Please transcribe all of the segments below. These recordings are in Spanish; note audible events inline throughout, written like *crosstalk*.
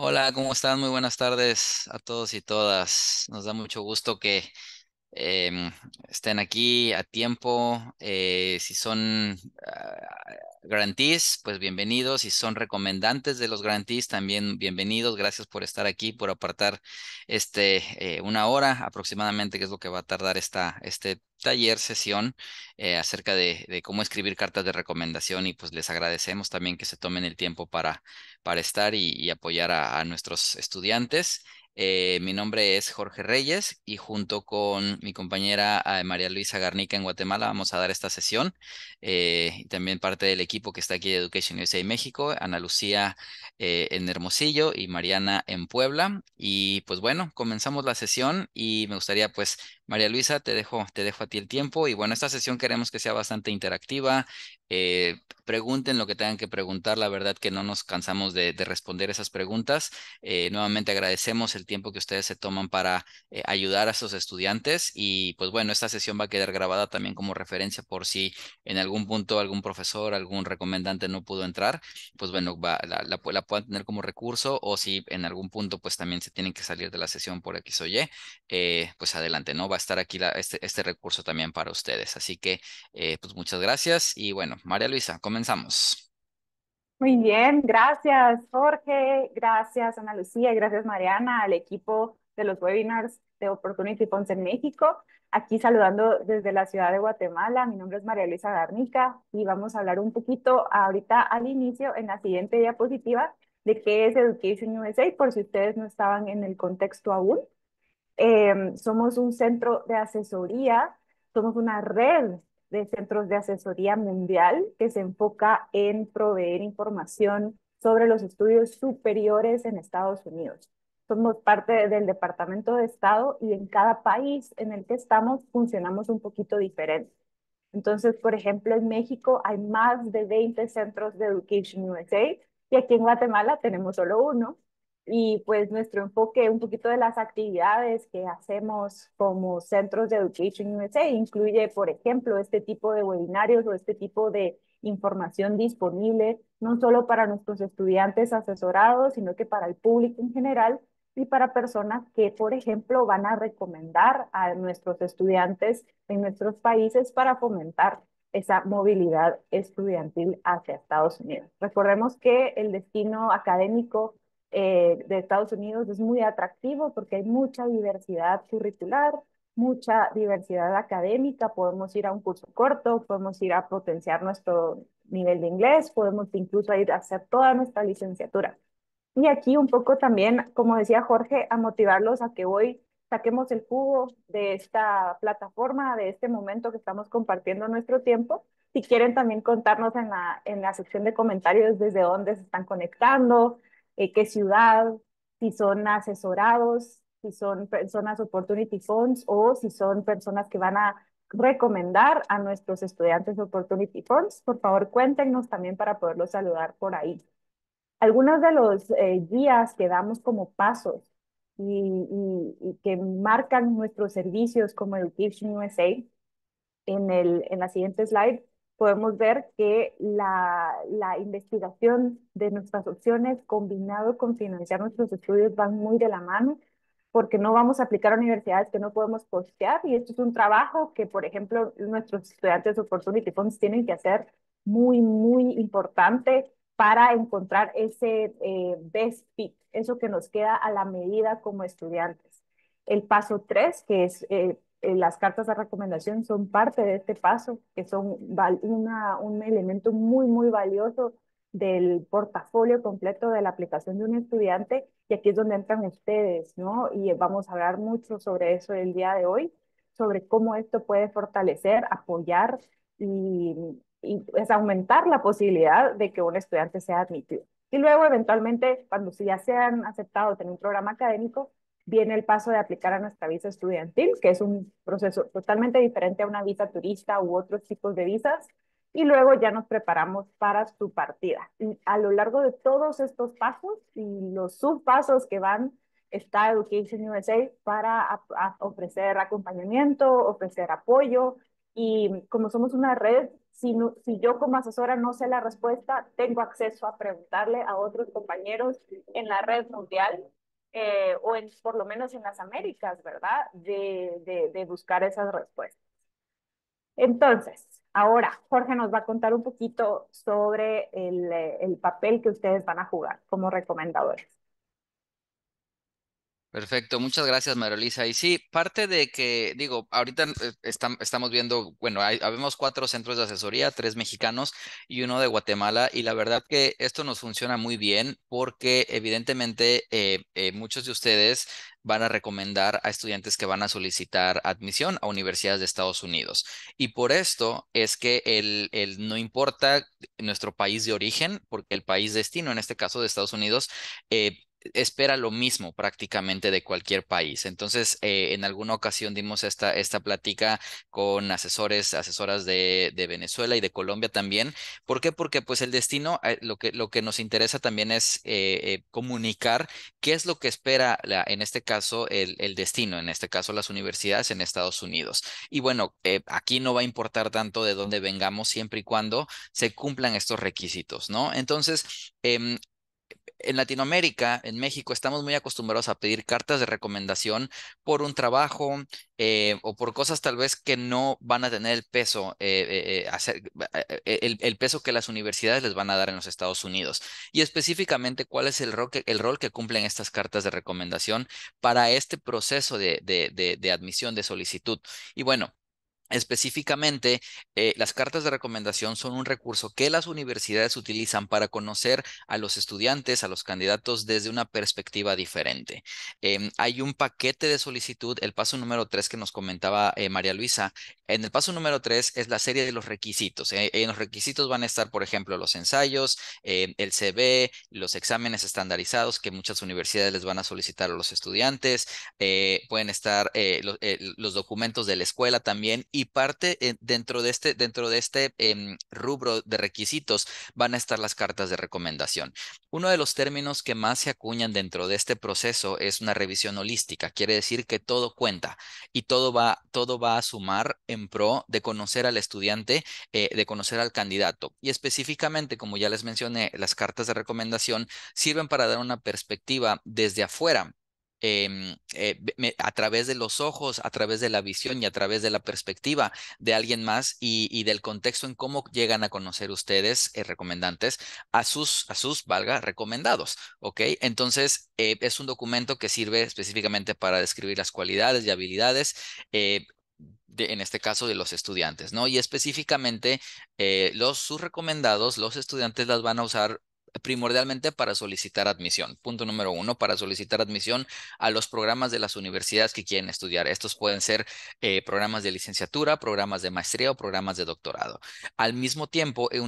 Hola, ¿cómo están? Muy buenas tardes a todos y todas. Nos da mucho gusto que Em, estén aquí a tiempo. Eh, si son ah, grantees, pues bienvenidos. Si son recomendantes de los grantees, también bienvenidos. Gracias por estar aquí, por apartar este, eh, una hora aproximadamente, que es lo que va a tardar esta, este taller, sesión eh, acerca de, cómo escribir cartas de recomendación y pues les agradecemos también que se tomen el tiempo para, para estar y, apoyar a, nuestros estudiantes. Eh, mi nombre es Jorge Reyes y junto con mi compañera eh, María Luisa Garnica en Guatemala vamos a dar esta sesión. Eh, y también parte del equipo que está aquí de Education USA México, Ana Lucía en Hermosillo y Mariana en Puebla. Y pues bueno, comenzamos la sesión y me gustaría pues María Luisa, te dejo, te dejo a ti el tiempo y bueno, esta sesión queremos que sea bastante interactiva. Eh, pregunten lo que tengan que preguntar, la verdad que no nos cansamos de, responder esas preguntas. Eh, nuevamente agradecemos el tiempo que ustedes se toman para eh, ayudar a sus estudiantes y pues bueno, esta sesión va a quedar grabada también como referencia por si en algún punto algún profesor, algún recomendante no pudo entrar, pues bueno, la, la, la, puedan tener como recurso o si en algún punto pues también se tienen que salir de la sesión por X o Y, pues adelante, ¿no? Va estar aquí este, este, recurso también para ustedes. Así que, eh, pues muchas gracias y bueno, María Luisa, comenzamos. Muy bien, gracias Jorge, gracias Ana Lucía, gracias Mariana, al equipo de los webinars de Opportunity Ponce en México. Aquí saludando desde la ciudad de Guatemala, mi nombre es María Luisa Garnica y vamos a hablar un poquito ahorita al inicio en la siguiente diapositiva de qué es Education USA por si ustedes no estaban en el contexto aún. Em, somos un centro de asesoría, somos una red de centros de asesoría mundial que se enfoca en proveer información sobre los estudios superiores en Estados Unidos. Somos parte del Departamento de Estado y en cada país en el que estamos funcionamos un poquito diferente. Entonces, por ejemplo, en México hay más de 20 centros de Education USA y aquí en Guatemala tenemos solo uno, y pues nuestro enfoque, un poquito de las actividades que hacemos como centros de Education USA, incluye, por ejemplo, este tipo de webinarios o este tipo de información disponible, no solo para nuestros estudiantes asesorados, sino que para el público en general y para personas que, por ejemplo, van a recomendar a nuestros estudiantes en nuestros países para fomentar esa movilidad estudiantil hacia Estados Unidos. Recordemos que el destino académico eh, de Estados Unidos es muy atractivo porque hay mucha diversidad curricular, mucha diversidad académica, podemos ir a un curso corto, podemos ir a potenciar nuestro nivel de inglés, podemos incluso ir a hacer toda nuestra licenciatura. Y aquí un poco también, como decía Jorge, a motivarlos a que hoy saquemos el jugo de esta plataforma, de este momento que estamos compartiendo nuestro tiempo. Si quieren también contarnos en la, en la sección de comentarios desde dónde se están conectando, eh, qué ciudad, si son asesorados, si son personas Opportunity Funds o si son personas que van a recomendar a nuestros estudiantes Opportunity Funds. Por favor, cuéntenos también para poderlos saludar por ahí. Algunos de los días eh, guías que damos como pasos y, que marcan nuestros servicios como Education USA, en, el, en la siguiente slide, podemos ver que la, la, investigación de nuestras opciones combinado con financiar nuestros estudios van muy de la mano porque no vamos a aplicar a universidades que no podemos costear y esto es un trabajo que, por ejemplo, nuestros estudiantes de Opportunity Funds tienen que hacer muy, muy importante para encontrar ese eh, best fit, eso que nos queda a la medida como estudiantes. El paso tres, que es eh, eh, las cartas de recomendación son parte de este paso, que son un elemento muy, muy valioso del portafolio completo de la aplicación de un estudiante y aquí es donde entran ustedes, ¿no? Y vamos a hablar mucho sobre eso el día de hoy, sobre cómo esto puede fortalecer, apoyar y, es pues, aumentar la posibilidad de que un estudiante sea admitido. Y luego, eventualmente, cuando ya sean aceptados en un programa académico, viene el paso de aplicar a nuestra visa estudiantil, que es un proceso totalmente diferente a una visa turista u otros tipos de visas, y luego ya nos preparamos para su partida. a lo largo de todos estos pasos y los subpasos que van, está Education USA para ofrecer acompañamiento, ofrecer apoyo, y como somos una red, si, yo como asesora no sé la respuesta, tengo acceso a preguntarle a otros compañeros en la red mundial eh, o en, por lo menos en las Américas, ¿verdad? De, de, de buscar esas respuestas. Entonces, ahora Jorge nos va a contar un poquito sobre el eh, papel que ustedes van a jugar como recomendadores. Perfecto, muchas gracias, Marolisa. Y sí, parte de que, digo, ahorita eh, estamos viendo, bueno, habemos cuatro centros de asesoría, tres mexicanos y uno de Guatemala, y la verdad que esto nos funciona muy bien porque evidentemente eh, eh, muchos de ustedes van a recomendar a estudiantes que van a solicitar admisión a universidades de Estados Unidos. Y por esto es que el, el no importa nuestro país de origen, porque el país destino, en este caso de Estados Unidos, espera lo mismo prácticamente de cualquier país. Entonces, eh, en alguna ocasión dimos esta, esta plática con asesores, asesoras de, Venezuela y de Colombia también. ¿Por qué? Porque pues el destino, eh, lo, que, lo que nos interesa también es eh, comunicar qué es lo que espera, en este caso, el, el, destino, en este caso las universidades en Estados Unidos. Y bueno, aquí no va a importar tanto de dónde vengamos siempre y cuando se cumplan estos requisitos, ¿no? Entonces, em, en Latinoamérica, en México, estamos muy acostumbrados a pedir cartas de recomendación por un trabajo eh, o por cosas tal vez que no van a tener el peso, eh, eh, el, peso que las universidades les van a dar en los Estados Unidos. Y específicamente, ¿cuál es el rol que, cumplen estas cartas de recomendación para este proceso de admisión, de solicitud? Y bueno, Específicamente, eh, las cartas de recomendación son un recurso que las universidades utilizan para conocer a los estudiantes, a los candidatos desde una perspectiva diferente. Em, hay un paquete de solicitud, el paso número tres que nos comentaba eh, María Luisa. En el paso número 3 es la serie de los requisitos. Eh, en los requisitos van a estar, por ejemplo, los ensayos, el CV, los exámenes estandarizados que muchas universidades les van a solicitar a los estudiantes. pueden estar los documentos de la escuela también y parte dentro de este, dentro de este em, rubro de requisitos van a estar las cartas de recomendación. Uno de los términos que más se acuñan dentro de este proceso es una revisión holística, quiere decir que todo cuenta y todo va, todo va a sumar en pro de conocer al estudiante, eh, de conocer al candidato. Y específicamente, como ya les mencioné, las cartas de recomendación sirven para dar una perspectiva desde afuera Em, eh, a través de los ojos, a través de la visión y a través de la perspectiva de alguien más y, del contexto en cómo llegan a conocer ustedes, eh, recomendantes, a sus, a sus, valga, recomendados, ¿ok? Entonces, eh, es un documento que sirve específicamente para describir las cualidades y habilidades. en este caso de los estudiantes, ¿no? Y específicamente los sus recomendados, los estudiantes las van a usar primordialmente para solicitar admisión. Punto número uno, para solicitar admisión a los programas de las universidades que quieren estudiar. Estos pueden ser eh, programas de licenciatura, programas de maestría o programas de doctorado. Al mismo tiempo, eh,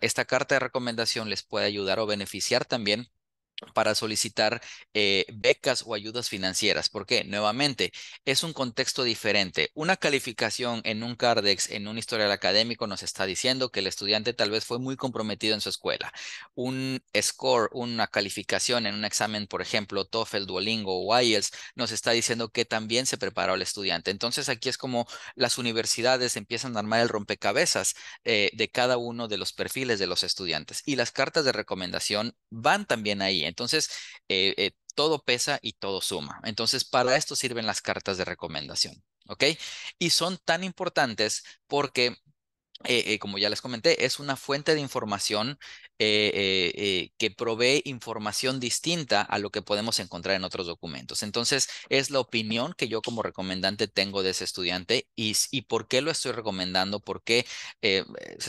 esta carta de recomendación les puede ayudar o beneficiar también para solicitar eh, becas o ayudas financieras. ¿Por qué? Nuevamente, es un contexto diferente. Una calificación en un CARDEX, en un historial académico, nos está diciendo que el estudiante tal vez fue muy comprometido en su escuela. Un score, una calificación en un examen, por ejemplo, TOEFL, Duolingo o IELTS, nos está diciendo que también se preparó el estudiante. Entonces, aquí es como las universidades empiezan a armar el rompecabezas eh, de cada uno de los perfiles de los estudiantes. Y las cartas de recomendación van también ahí. Entonces, eh, eh, todo pesa y todo suma. Entonces, para esto sirven las cartas de recomendación. ¿Ok? Y son tan importantes porque eh, eh, como ya les comenté, es una fuente de información eh, que provee información distinta a lo que podemos encontrar en otros documentos. Entonces, es la opinión que yo como recomendante tengo de ese estudiante y, y por qué lo estoy recomendando, porque se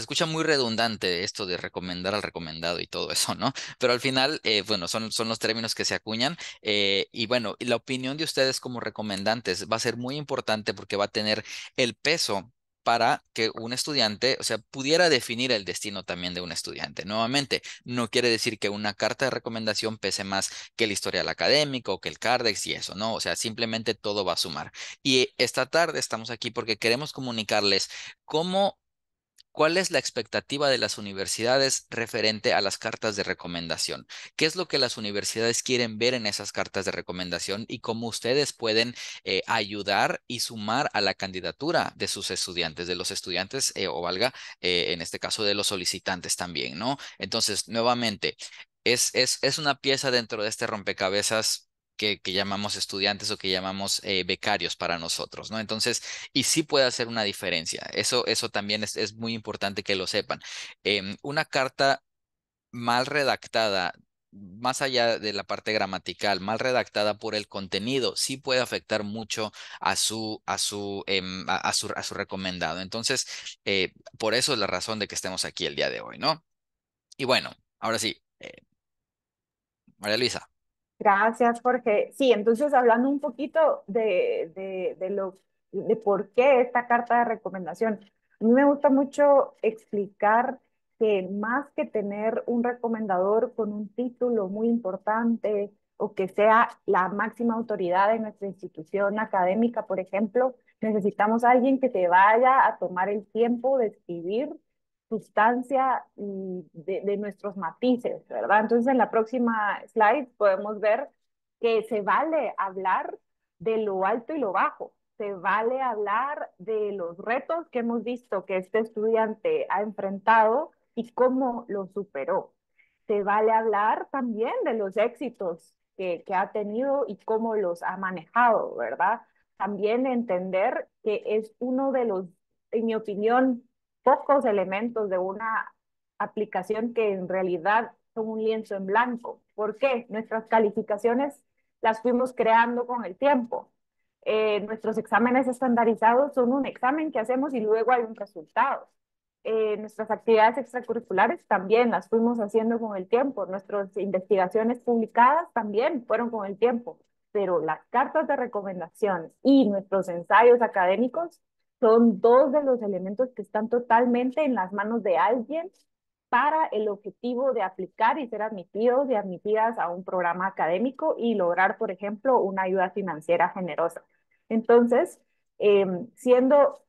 escucha muy redundante esto de recomendar al recomendado y todo eso, ¿no? Pero al final, bueno, son, son los términos que se acuñan y bueno, la opinión de ustedes como recomendantes va a ser muy importante porque va a tener el peso para que un estudiante, o sea, pudiera definir el destino también de un estudiante. Nuevamente, no quiere decir que una carta de recomendación pese más que el historial académico, que el CARDEX y eso, ¿no? O sea, simplemente todo va a sumar. Y esta tarde estamos aquí porque queremos comunicarles cómo ¿Cuál es la expectativa de las universidades referente a las cartas de recomendación? ¿Qué es lo que las universidades quieren ver en esas cartas de recomendación y cómo ustedes pueden eh, ayudar y sumar a la candidatura de sus estudiantes, de los estudiantes eh, o valga, eh, en este caso de los solicitantes también, ¿no? Entonces, nuevamente, es, es, es una pieza dentro de este rompecabezas que, llamamos estudiantes o que llamamos eh, becarios para nosotros, ¿no? Entonces, y sí puede hacer una diferencia. Eso, eso también es, muy importante que lo sepan. Em, una carta mal redactada más allá de la parte gramatical, mal redactada por el contenido, sí puede afectar mucho a su, a su, em, a, su, recomendado. Entonces, eh, por eso es la razón de que estemos aquí el día de hoy, ¿no? Y bueno, ahora sí, eh, María Luisa, Gracias, Jorge. Sí, entonces hablando un poquito de, de, por qué esta carta de recomendación. A mí me gusta mucho explicar que más que tener un recomendador con un título muy importante o que sea la máxima autoridad de nuestra institución académica, por ejemplo, necesitamos alguien que te vaya a tomar el tiempo de escribir sustancia de, nuestros matices, ¿verdad? Entonces en la próxima slide podemos ver que se vale hablar de lo alto y lo bajo, se vale hablar de los retos que hemos visto que este estudiante ha enfrentado y cómo lo superó. Se vale hablar también de los éxitos que, que ha tenido y cómo los ha manejado, ¿verdad? También entender que es uno de los, en mi opinión, pocos elementos de una aplicación que en realidad son un lienzo en blanco. ¿Por qué? Nuestras calificaciones las fuimos creando con el tiempo. Eh, nuestros exámenes estandarizados son un examen que hacemos y luego hay un resultado. Eh, nuestras actividades extracurriculares también las fuimos haciendo con el tiempo. Nuestras investigaciones publicadas también fueron con el tiempo. Pero las cartas de recomendación y nuestros ensayos académicos son dos de los elementos que están totalmente en las manos de alguien para el objetivo de aplicar y ser admitidos y admitidas a un programa académico y lograr, por ejemplo, una ayuda financiera generosa. Entonces, em, siendo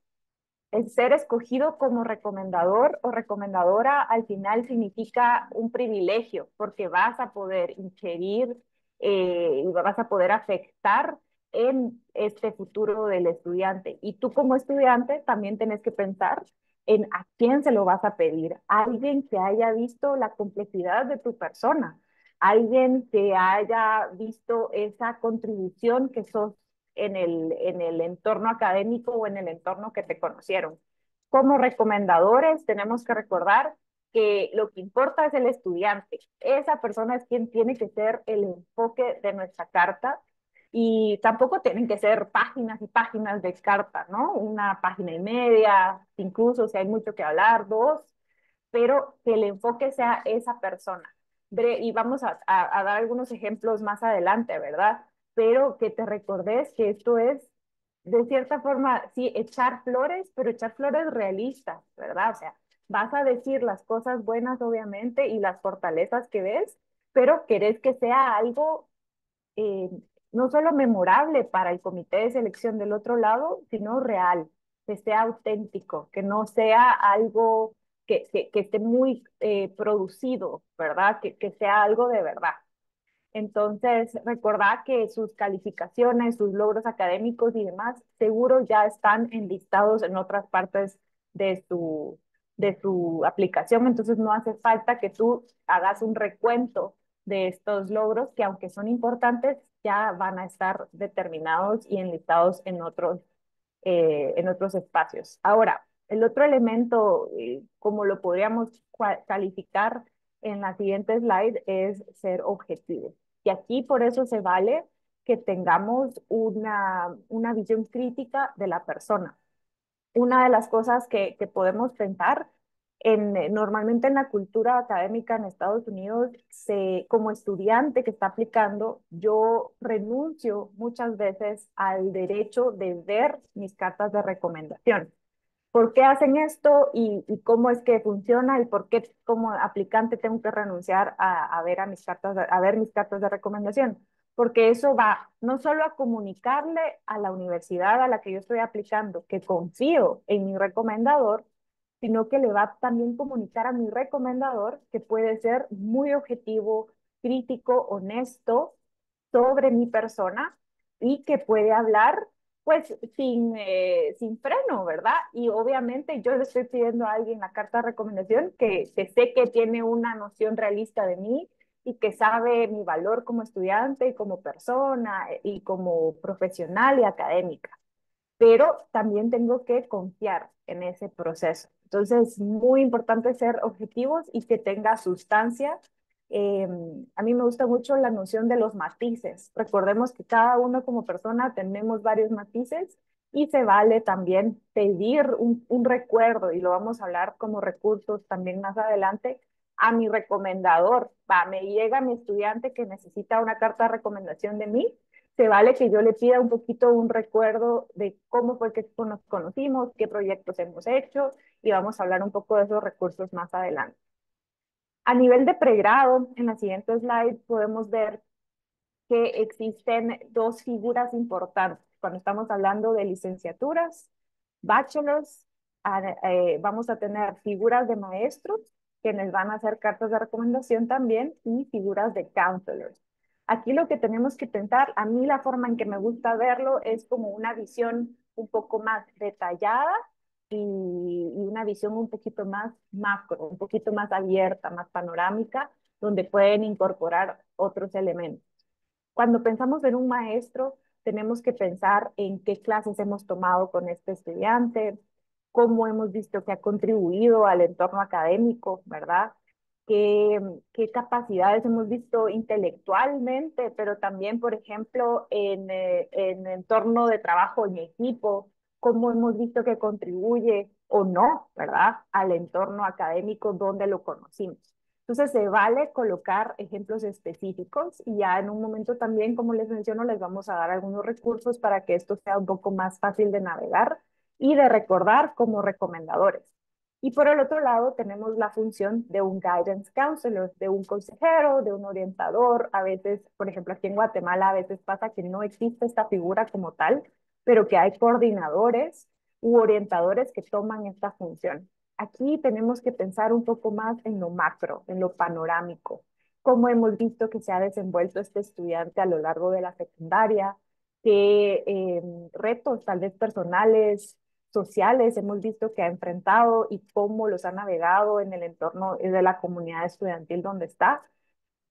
ser escogido como recomendador o recomendadora al final significa un privilegio porque vas a poder ingerir eh, y vas a poder afectar en este futuro del estudiante. Y tú como estudiante también tenés que pensar en a quién se lo vas a pedir, alguien que haya visto la complejidad de tu persona, alguien que haya visto esa contribución que sos en el, en el entorno académico o en el entorno que te conocieron. Como recomendadores tenemos que recordar que lo que importa es el estudiante. Esa persona es quien tiene que ser el enfoque de nuestra carta y tampoco tienen que ser páginas y páginas de carta, ¿no? Una página y media, incluso si hay mucho que hablar, dos, pero que el enfoque sea esa persona. Y vamos a, dar algunos ejemplos más adelante, ¿verdad? Pero que te recordes que esto es de cierta forma, sí, echar flores, pero echar flores realistas, ¿verdad? O sea, vas a decir las cosas buenas, obviamente, y las fortalezas que ves, pero querés que sea algo eh, no solo memorable para el comité de selección del otro lado, sino real, que sea auténtico, que no sea algo que, que, esté muy eh, producido, ¿verdad? Que, sea algo de verdad. Entonces, recordad que sus calificaciones, sus logros académicos y demás, seguro ya están enlistados en otras partes de su, de su aplicación. Entonces, no hace falta que tú hagas un recuento de estos logros que, aunque son importantes, ya van a estar determinados y enlistados en otros, eh, en otros espacios. Ahora, el otro elemento, eh, como lo podríamos calificar en la siguiente slide, es ser objetivo. Y aquí por eso se vale que tengamos una, visión crítica de la persona. Una de las cosas que, que podemos pensar eh, normalmente en la cultura académica en Estados Unidos, como estudiante que está aplicando, yo renuncio muchas veces al derecho de ver mis cartas de recomendación. ¿Por qué hacen esto y, cómo es que funciona y por qué como aplicante tengo que renunciar a, ver, mis cartas a ver mis cartas de recomendación? Porque eso va no solo a comunicarle a la universidad a la que yo estoy aplicando que confío en mi recomendador, sino que le va a también comunicar a mi recomendador, que puede ser muy objetivo, crítico, honesto sobre mi persona y que puede hablar pues sin, eh, sin freno, ¿verdad? Y obviamente yo le estoy pidiendo a alguien la carta de recomendación que, se sé que tiene una noción realista de mí y que sabe mi valor como estudiante y como persona eh, y como profesional y académica. Pero también tengo que confiar en ese proceso. Entonces, es muy importante ser objetivos y que tenga sustancia. Eh, a mí me gusta mucho la noción de los matices. Recordemos que cada uno como persona tenemos varios matices y se vale también pedir un, recuerdo, y lo vamos a hablar como recursos también más adelante, a mi recomendador. Va, me llega mi estudiante que necesita una carta de recomendación de mí, se vale que yo le pida un poquito un recuerdo de cómo fue que nos conocimos, qué proyectos hemos hecho y vamos a hablar un poco de esos recursos más adelante. A nivel de pregrado, en la siguiente slide podemos ver que existen dos figuras importantes cuando estamos hablando de licenciaturas, bachelors, eh, vamos a tener figuras de maestros que nos van a hacer cartas de recomendación también y figuras de counselors. Aquí lo que tenemos que pensar, a mí la forma en que me gusta verlo es como una visión un poco más detallada y, una visión un poquito más macro, un poquito más abierta, más panorámica, donde pueden incorporar otros elementos. Cuando pensamos en un maestro, tenemos que pensar en qué clases hemos tomado con este estudiante, cómo hemos visto que ha contribuido al entorno académico, ¿verdad? qué, qué capacidades hemos visto intelectualmente, pero también, por ejemplo, en, eh, en entorno de trabajo en equipo, cómo hemos visto que contribuye o no, ¿verdad?, al entorno académico donde lo conocimos. Entonces, se vale colocar ejemplos específicos y ya en un momento también, como les menciono, les vamos a dar algunos recursos para que esto sea un poco más fácil de navegar y de recordar como recomendadores. Y por el otro lado, tenemos la función de un guidance counselor, de un consejero, de un orientador. A veces, por ejemplo, aquí en Guatemala, a veces pasa que no existe esta figura como tal, pero que hay coordinadores u orientadores que toman esta función. Aquí tenemos que pensar un poco más en lo macro, en lo panorámico, cómo hemos visto que se ha desenvuelto este estudiante a lo largo de la secundaria, qué em, retos tal vez personales, sociales hemos visto que ha enfrentado y cómo los ha navegado en el entorno de la comunidad estudiantil donde está.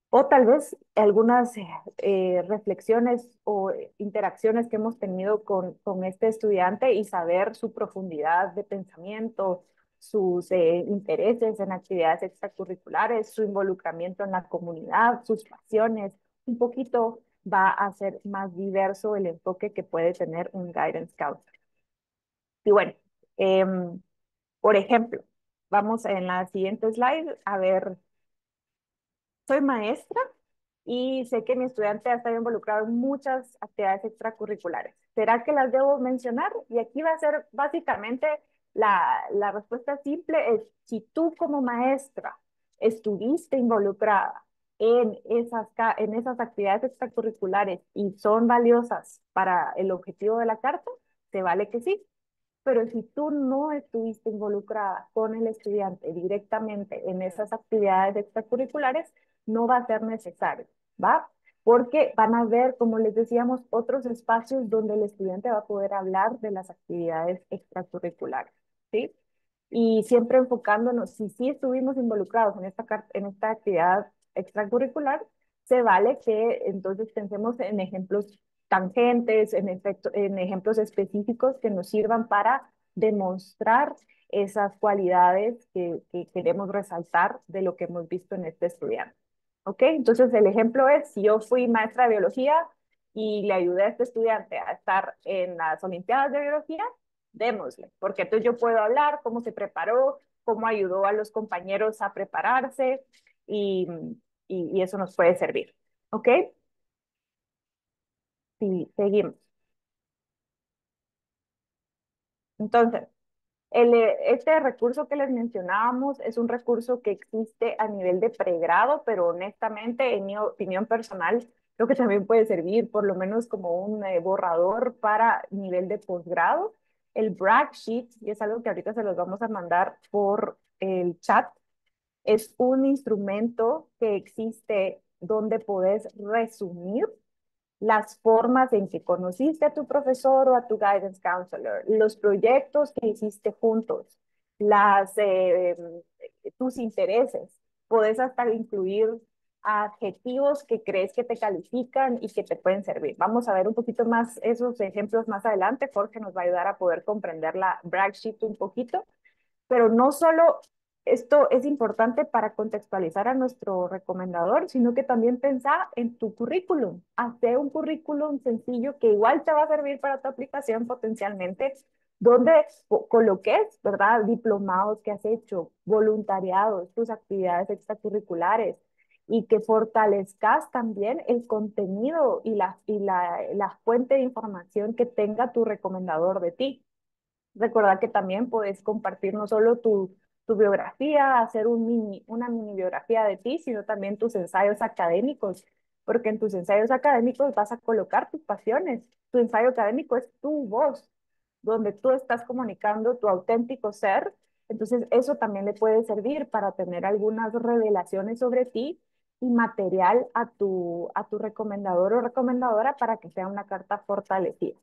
O tal vez algunas eh, eh, reflexiones o eh, interacciones que hemos tenido con, este estudiante y saber su profundidad de pensamiento, sus intereses en actividades extracurriculares, su involucramiento en la comunidad, sus pasiones, un poquito va a ser más diverso el enfoque que puede tener un guidance counselor. Y bueno, em, por ejemplo, vamos en la siguiente slide a ver. Soy maestra y sé que mi estudiante ha estado involucrado en muchas actividades extracurriculares. ¿Será que las debo mencionar? Y aquí va a ser básicamente la, respuesta simple es si tú como maestra estuviste involucrada en esas, en esas actividades extracurriculares y son valiosas para el objetivo de la carta, te vale que sí pero si tú no estuviste involucrada con el estudiante directamente en esas actividades extracurriculares, no va a ser necesario, ¿va? Porque van a ver, como les decíamos, otros espacios donde el estudiante va a poder hablar de las actividades extracurriculares, ¿sí? Y siempre enfocándonos, si sí estuvimos involucrados en esta, en esta actividad extracurricular, se vale que entonces pensemos en ejemplos tangentes, en, efecto, en ejemplos específicos que nos sirvan para demostrar esas cualidades que, queremos resaltar de lo que hemos visto en este estudiante. ¿Ok? Entonces, el ejemplo es, si yo fui maestra de biología y le ayudé a este estudiante a estar en las Olimpiadas de Biología, démosle, porque entonces yo puedo hablar cómo se preparó, cómo ayudó a los compañeros a prepararse y, y eso nos puede servir. ¿Ok? seguimos. Entonces, el, eh, este recurso que les mencionábamos es un recurso que existe a nivel de pregrado, pero honestamente, en mi opinión personal, creo que también puede servir por lo menos como un eh, borrador para nivel de posgrado. El brag sheet, y es algo que ahorita se los vamos a mandar por el chat, es un instrumento que existe donde podés resumir las formas en que conociste a tu profesor o a tu guidance counselor, los proyectos que hiciste juntos, las, eh, tus intereses. Puedes hasta incluir adjetivos que crees que te califican y que te pueden servir. Vamos a ver un poquito más esos ejemplos más adelante. porque nos va a ayudar a poder comprender la brag sheet un poquito, pero no solo esto es importante para contextualizar a nuestro recomendador, sino que también pensar en tu currículum. Hace un currículum sencillo que igual te va a servir para tu aplicación potencialmente, donde coloques, ¿verdad? Diplomados que has hecho, voluntariados, tus actividades extracurriculares y que fortalezcas también el contenido y la, y la, fuente de información que tenga tu recomendador de ti. Recuerda que también puedes compartir no solo tu tu biografía, hacer un mini, una mini biografía de ti, sino también tus ensayos académicos, porque en tus ensayos académicos vas a colocar tus pasiones. Tu ensayo académico es tu voz, donde tú estás comunicando tu auténtico ser. Entonces, eso también le puede servir para tener algunas revelaciones sobre ti y material a tu, a tu recomendador o recomendadora para que sea una carta fortalecida.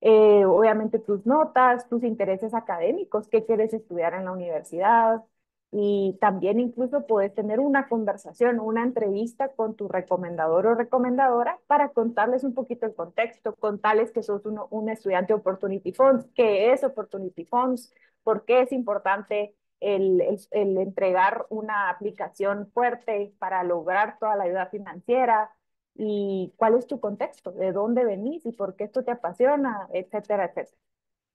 Eh, obviamente tus notas, tus intereses académicos, qué quieres estudiar en la universidad y también incluso puedes tener una conversación, una entrevista con tu recomendador o recomendadora para contarles un poquito el contexto, contarles que sos un estudiante Opportunity Funds, qué es Opportunity Funds, por qué es importante el entregar una aplicación fuerte para lograr toda la ayuda financiera, y cuál es tu contexto, de dónde venís y por qué esto te apasiona, etcétera, etcétera.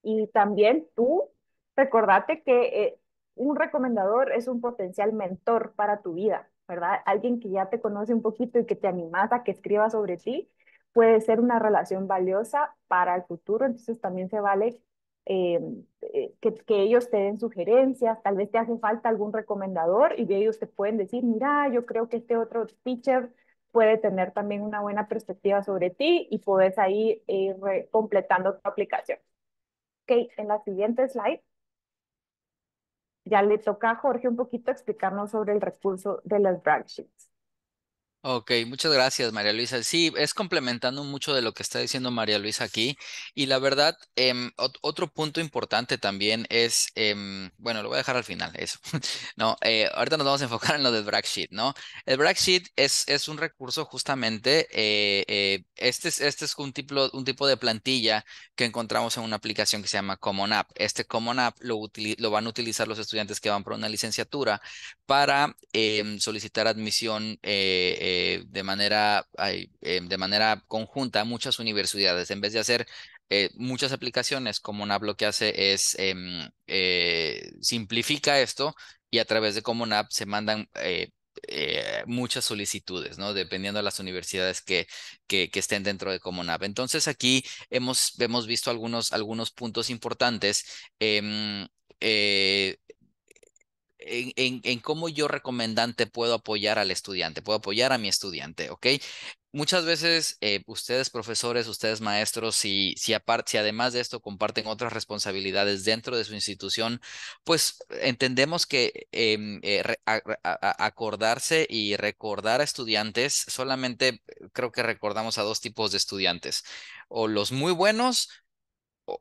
Y también tú, recordate que eh, un recomendador es un potencial mentor para tu vida, ¿verdad? Alguien que ya te conoce un poquito y que te animas a que escriba sobre ti, puede ser una relación valiosa para el futuro, entonces también se vale eh, eh, que, que, ellos te den sugerencias, tal vez te hace falta algún recomendador y ellos te pueden decir, mira, yo creo que este otro teacher puede tener también una buena perspectiva sobre ti y puedes ahí ir eh, completando tu aplicación. Ok, en la siguiente slide ya le toca a Jorge un poquito explicarnos sobre el recurso de las branches. Ok, muchas gracias, María Luisa. Sí, es complementando mucho de lo que está diciendo María Luisa aquí. Y la verdad, em, otro punto importante también es, em, bueno, lo voy a dejar al final, eso. *laughs* no, eh, ahorita nos vamos a enfocar en lo del Bracksheet, ¿no? El Bracksheet es, es un recurso justamente, eh, eh, este es, este es un tipo, un tipo de plantilla que encontramos en una aplicación que se llama Common App. Este Common App lo, lo van a utilizar los estudiantes que van por una licenciatura para em, solicitar admisión eh, de, manera, em, de manera conjunta muchas universidades. En vez de hacer eh, muchas aplicaciones, Common lo que hace es em, eh, simplifica esto y a través de Common App se mandan... muchas solicitudes, ¿no? Dependiendo de las universidades que, que, estén dentro de Common App. Entonces, aquí hemos, hemos visto algunos, algunos puntos importantes. Em, en, cómo yo recomendante puedo apoyar al estudiante, puedo apoyar a mi estudiante, ¿ok? Muchas veces eh, ustedes profesores, ustedes maestros, si, si, además de esto comparten otras responsabilidades dentro de su institución, pues entendemos que em, eh, acordarse y recordar a estudiantes, solamente eh, creo que recordamos a dos tipos de estudiantes, o los muy buenos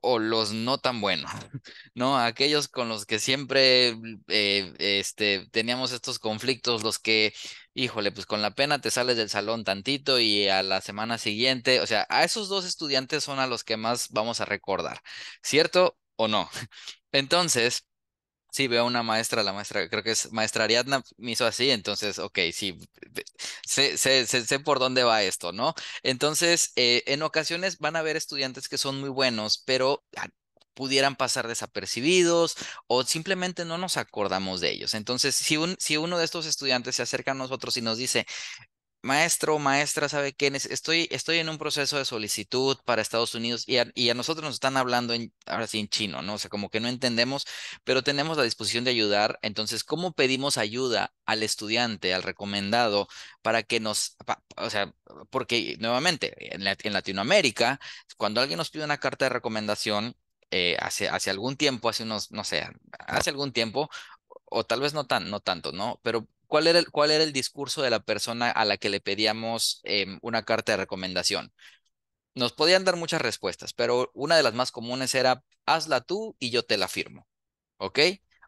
o, los no tan buenos, *laughs* ¿no? Aquellos con los que siempre eh, este, teníamos estos conflictos, los que, híjole, pues con la pena te sales del salón tantito y a la semana siguiente, o sea, a esos dos estudiantes son a los que más vamos a recordar, ¿cierto o no? *laughs* Entonces, Sí, veo a una maestra, la maestra, creo que es maestra Ariadna, me hizo así, entonces, ok, sí, sé, por dónde va esto, ¿no? Entonces, eh, en ocasiones van a haber estudiantes que son muy buenos, pero ah, pudieran pasar desapercibidos o simplemente no nos acordamos de ellos. Entonces, si, un, si uno de estos estudiantes se acerca a nosotros y nos dice, maestro, maestra, ¿sabe quién Estoy, estoy en un proceso de solicitud para Estados Unidos y a, nosotros nos están hablando ahora sí en chino, ¿no? O sea, como que no entendemos, pero tenemos la disposición de ayudar. Entonces, ¿cómo pedimos ayuda al estudiante, al recomendado, para que nos, o sea, porque nuevamente, en, Latinoamérica, cuando alguien nos pide una carta de recomendación, eh, hace, hace algún tiempo, hace unos, no sé, hace algún tiempo, o tal vez no, tan, no tanto, ¿no? Pero ¿cuál era el, discurso de la persona a la que le pedíamos em, una carta de recomendación? Nos podían dar muchas respuestas, pero una de las más comunes era, hazla tú y yo te la firmo, ¿ok?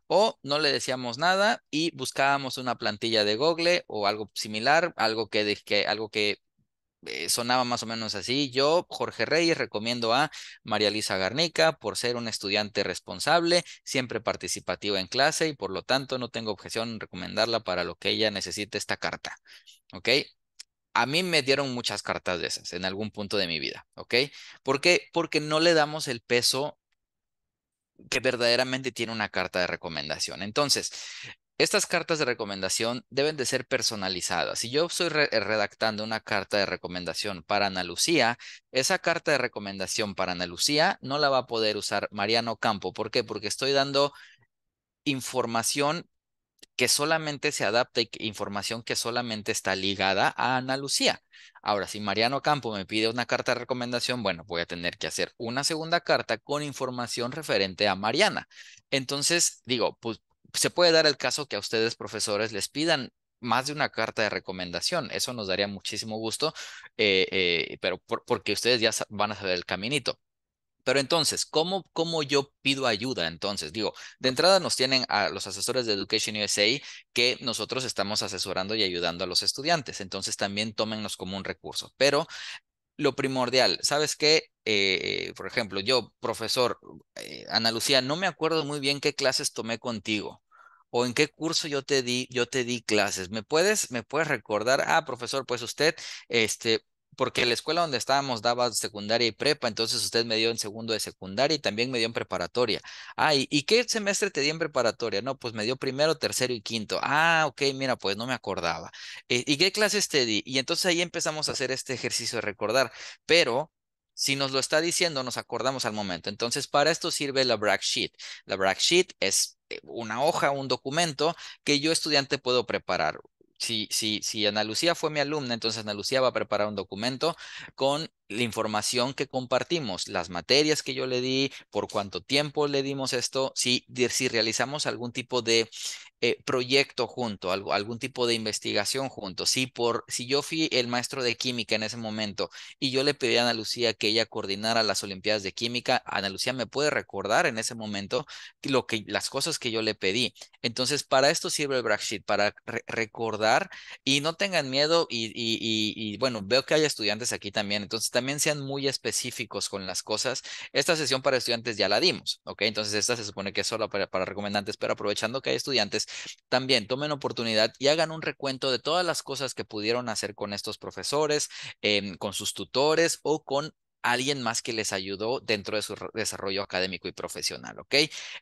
O no le decíamos nada y buscábamos una plantilla de Google o algo similar, algo que, que algo que eh, sonaba más o menos así. Yo, Jorge Reyes, recomiendo a María Lisa Garnica por ser un estudiante responsable, siempre participativa en clase y por lo tanto no tengo objeción en recomendarla para lo que ella necesite esta carta. ¿Ok? A mí me dieron muchas cartas de esas en algún punto de mi vida, ¿ok? ¿Por qué? Porque no le damos el peso que verdaderamente tiene una carta de recomendación. Entonces, estas cartas de recomendación deben de ser personalizadas. Si yo estoy eh, redactando una carta de recomendación para Ana Lucía, esa carta de recomendación para Ana Lucía no la va a poder usar Mariano Campo. ¿Por qué? Porque estoy dando información que solamente se adapta y información que solamente está ligada a Ana Lucía. Ahora, si Mariano Campo me pide una carta de recomendación, bueno, voy a tener que hacer una segunda carta con información referente a Mariana. Entonces, digo, pues se puede dar el caso que a ustedes, profesores, les pidan más de una carta de recomendación. Eso nos daría muchísimo gusto, eh, eh, pero porque ustedes ya van a saber el caminito. Pero entonces, ¿cómo, yo pido ayuda? Entonces, digo, de entrada nos tienen a los asesores de Education USA que nosotros estamos asesorando y ayudando a los estudiantes. Entonces, también tómennos como un recurso. Pero lo primordial, ¿sabes qué? Eh, por ejemplo, yo, profesor, Ana Lucía, no me acuerdo muy bien qué clases tomé contigo o en qué curso yo te di, yo te di clases. ¿Me puedes, me puedes recordar? Ah, profesor, pues usted, este, porque la escuela donde estábamos daba secundaria y prepa, entonces usted me dio en segundo de secundaria y también me dio en preparatoria. Ah, ¿y, qué semestre te di en preparatoria? No, pues me dio primero, tercero y quinto. Ah, ok, mira, pues no me acordaba. Eh, ¿Y qué clases te di? Y entonces ahí empezamos a hacer este ejercicio de recordar, pero... Si nos lo está diciendo, nos acordamos al momento. Entonces, para esto sirve la brag sheet. La brag sheet es eh, una hoja, un documento que yo estudiante puedo preparar. Si, si, si Ana Lucía fue mi alumna, entonces Ana Lucía va a preparar un documento con la información que compartimos, las materias que yo le di, por cuánto tiempo le dimos esto, si, si realizamos algún tipo de eh, proyecto junto, algo, algún tipo de investigación junto. Si, por, si yo fui el maestro de química en ese momento y yo le pedí a Ana Lucía que ella coordinara las Olimpiadas de Química, Ana Lucía me puede recordar en ese momento lo que, las cosas que yo le pedí. Entonces, para esto sirve el bracket para recordar y no tengan miedo y, y bueno, veo que hay estudiantes aquí también, entonces también también sean muy específicos con las cosas. Esta sesión para estudiantes ya la dimos, ¿ok? Entonces esta se supone que es solo para, recomendantes, pero aprovechando que hay estudiantes, también tomen oportunidad y hagan un recuento de todas las cosas que pudieron hacer con estos profesores, em, con sus tutores o con alguien más que les ayudó dentro de su desarrollo académico y profesional, ¿ok?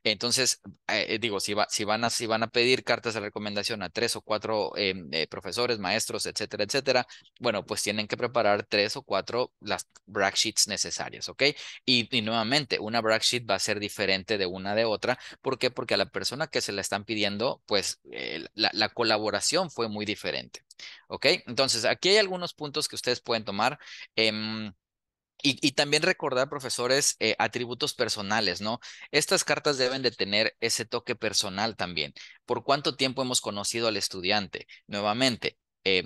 Entonces, eh, digo, si, va, si, van a, si van a pedir cartas de recomendación a tres o cuatro em, eh, profesores, maestros, etcétera, etcétera, bueno, pues tienen que preparar tres o cuatro las brag necesarias, ¿ok? Y, nuevamente, una brag va a ser diferente de una de otra. ¿Por qué? Porque a la persona que se la están pidiendo, pues la, colaboración fue muy diferente, ¿ok? Entonces, aquí hay algunos puntos que ustedes pueden tomar. Em, y, también recordar, profesores, eh, atributos personales, ¿no? Estas cartas deben de tener ese toque personal también. ¿Por cuánto tiempo hemos conocido al estudiante? Nuevamente, eh,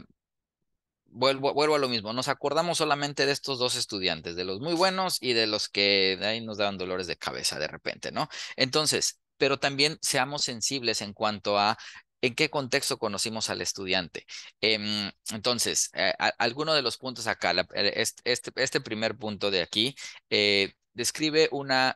vuelvo, a lo mismo, nos acordamos solamente de estos dos estudiantes, de los muy buenos y de los que ahí nos daban dolores de cabeza de repente, ¿no? Entonces, pero también seamos sensibles en cuanto a en qué contexto conocimos al estudiante. Em, entonces, eh, alguno de los puntos acá, eh, este, este, primer punto de aquí, eh, describe una,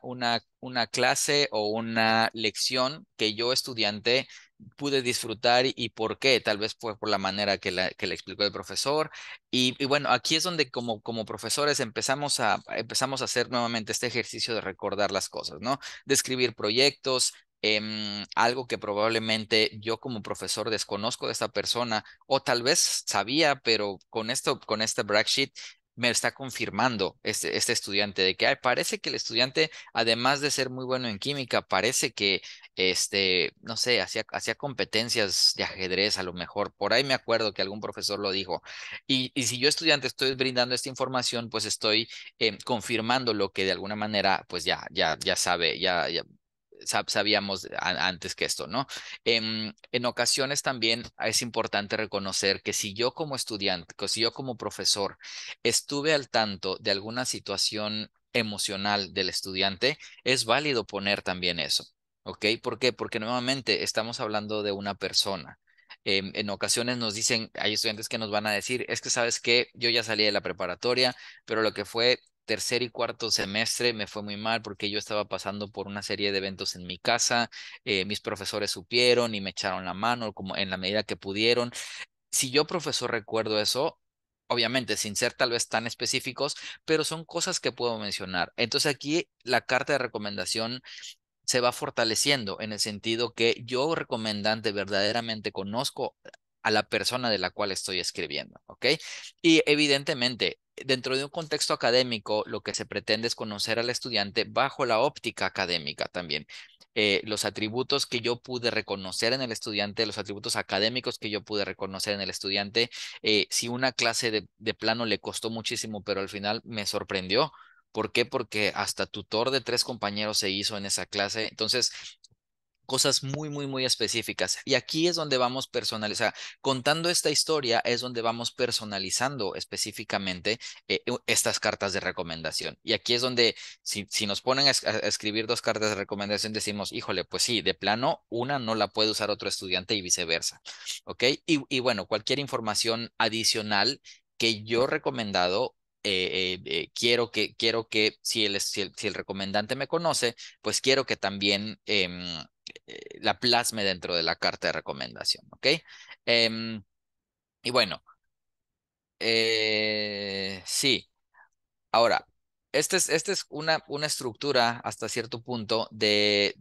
clase o una lección que yo estudiante pude disfrutar y por qué, tal vez fue por la manera que le explicó el profesor. Y, bueno, aquí es donde como, profesores empezamos a, empezamos a hacer nuevamente este ejercicio de recordar las cosas, ¿no? Describir proyectos, Em, algo que probablemente yo como profesor desconozco de esta persona o tal vez sabía, pero con esto, con este brag sheet me está confirmando este, este estudiante de que parece que el estudiante, además de ser muy bueno en química, parece que, este, no sé, hacía, hacía competencias de ajedrez a lo mejor. Por ahí me acuerdo que algún profesor lo dijo. Y, si yo estudiante estoy brindando esta información, pues estoy em, confirmando lo que de alguna manera, pues ya, ya, ya sabe, ya, ya sabíamos antes que esto, ¿no? Em, en, ocasiones también es importante reconocer que si yo como estudiante, si yo como profesor estuve al tanto de alguna situación emocional del estudiante, es válido poner también eso, ¿ok? ¿Por qué? Porque nuevamente estamos hablando de una persona. Em, en ocasiones nos dicen, hay estudiantes que nos van a decir, es que sabes que yo ya salí de la preparatoria, pero lo que fue tercer y cuarto semestre me fue muy mal porque yo estaba pasando por una serie de eventos en mi casa, eh, mis profesores supieron y me echaron la mano como en la medida que pudieron. Si yo, profesor, recuerdo eso, obviamente sin ser tal vez tan específicos, pero son cosas que puedo mencionar. Entonces aquí la carta de recomendación se va fortaleciendo en el sentido que yo, recomendante, verdaderamente conozco a la persona de la cual estoy escribiendo, ¿ok? Y evidentemente dentro de un contexto académico, lo que se pretende es conocer al estudiante bajo la óptica académica también. Eh, los atributos que yo pude reconocer en el estudiante, los atributos académicos que yo pude reconocer en el estudiante, eh, si una clase de, de, plano le costó muchísimo, pero al final me sorprendió. ¿Por qué? Porque hasta tutor de tres compañeros se hizo en esa clase. Entonces, cosas muy, muy, muy específicas. Y aquí es donde vamos personalizando, contando esta historia es donde vamos personalizando específicamente eh, estas cartas de recomendación. Y aquí es donde si, si nos ponen a, escribir dos cartas de recomendación, decimos, híjole, pues sí, de plano, una no la puede usar otro estudiante y viceversa. ¿Ok? Y, bueno, cualquier información adicional que yo he recomendado eh, eh, quiero que, quiero que si el, si el, si, el, recomendante me conoce, pues quiero que también em, eh, la plasme dentro de la carta de recomendación, ¿ok? Em, y bueno, eh, sí. Ahora, esta es, este es una, una, estructura hasta cierto punto de,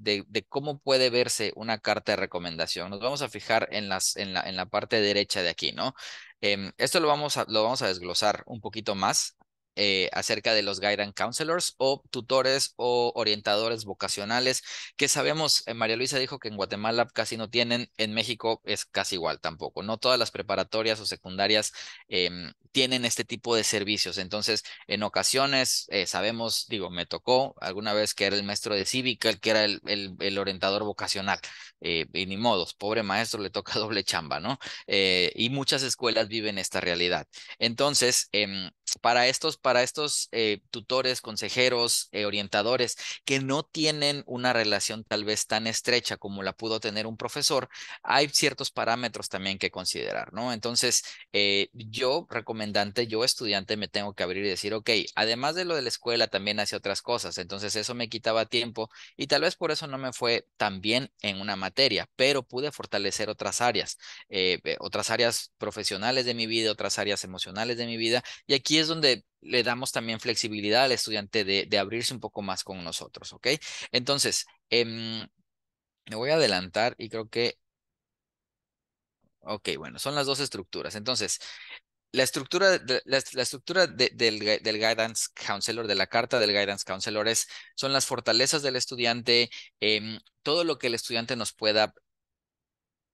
cómo puede verse una carta de recomendación. Nos vamos a fijar en, las, la, en la parte derecha de aquí, ¿no? Em, esto lo vamos, lo vamos a desglosar un poquito más eh, acerca de los guidance counselors o tutores o orientadores vocacionales, que sabemos, eh, María Luisa dijo que en Guatemala casi no tienen, en México es casi igual tampoco, no todas las preparatorias o secundarias em, tienen este tipo de servicios, entonces en ocasiones eh, sabemos, digo, me tocó alguna vez que era el maestro de cívica, que era el, orientador vocacional, y ni modos, pobre maestro, le toca *laughs* doble chamba, ¿no? y muchas escuelas viven esta realidad. Entonces, em, para estos para estos eh, tutores, consejeros, eh, orientadores que no tienen una relación tal vez tan estrecha como la pudo tener un profesor, hay ciertos parámetros también que considerar, ¿no? Entonces, eh, yo, recomendante, yo estudiante, me tengo que abrir y decir, ok, además de lo de la escuela, también hace otras cosas, entonces eso me quitaba tiempo y tal vez por eso no me fue tan bien en una materia, pero pude fortalecer otras áreas, otras áreas profesionales de mi vida, otras áreas emocionales de mi vida, y aquí es donde le damos también flexibilidad al estudiante de, abrirse un poco más con nosotros, ¿ok? Entonces, em, me voy a adelantar y creo que... Ok, bueno, son las dos estructuras. Entonces, la estructura, la, estructura del, guidance counselor, de la carta del guidance counselor es, son las fortalezas del estudiante, em, todo lo que el estudiante nos pueda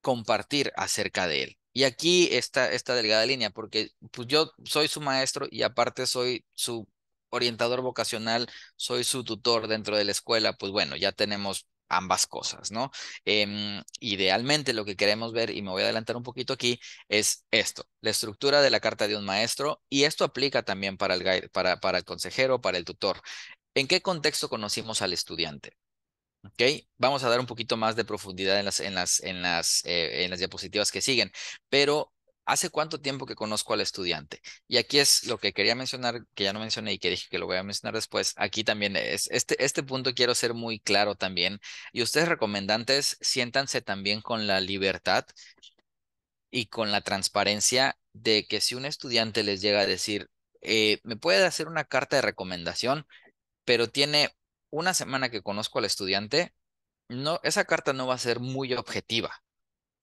compartir acerca de él. Y aquí está esta delgada línea, porque pues, yo soy su maestro y aparte soy su orientador vocacional, soy su tutor dentro de la escuela, pues bueno, ya tenemos ambas cosas, ¿no? Em, idealmente lo que queremos ver, y me voy a adelantar un poquito aquí, es esto, la estructura de la carta de un maestro, y esto aplica también para el, para, para el consejero, para el tutor. ¿En qué contexto conocimos al estudiante? Vamos a dar un poquito más de profundidad en las, en las, en las, eh, en las diapositivas que siguen, pero ¿hace cuánto tiempo que conozco al estudiante? Y aquí es lo que quería mencionar, que ya no mencioné y que dije que lo voy a mencionar después. Aquí también es, este, este punto quiero ser muy claro también. Y ustedes recomendantes, siéntanse también con la libertad y con la transparencia de que si un estudiante les llega a decir, eh, me puede hacer una carta de recomendación, pero tiene una semana que conozco al estudiante, no, esa carta no va a ser muy objetiva,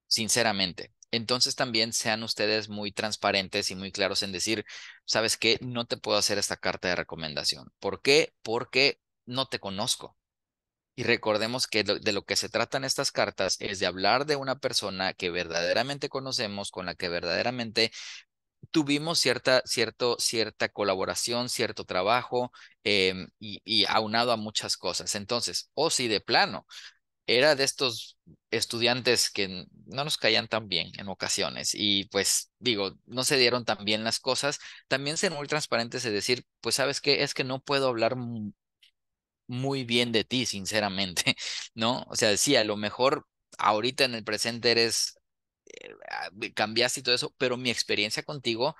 sinceramente. Entonces también sean ustedes muy transparentes y muy claros en decir, sabes qué, no te puedo hacer esta carta de recomendación. ¿Por qué? Porque no te conozco. Y recordemos que de lo que se tratan estas cartas es de hablar de una persona que verdaderamente conocemos, con la que verdaderamente tuvimos cierta, cierto, cierta colaboración, cierto trabajo em, y, y, aunado a muchas cosas. Entonces, o si sí, de plano era de estos estudiantes que no nos caían tan bien en ocasiones y pues digo, no se dieron tan bien las cosas, también ser muy transparentes es decir, pues sabes qué, es que no puedo hablar muy bien de ti, sinceramente, *laughs* ¿no? O sea, sí, a lo mejor ahorita en el presente eres eh, ah, cambiaste y todo eso, pero mi experiencia contigo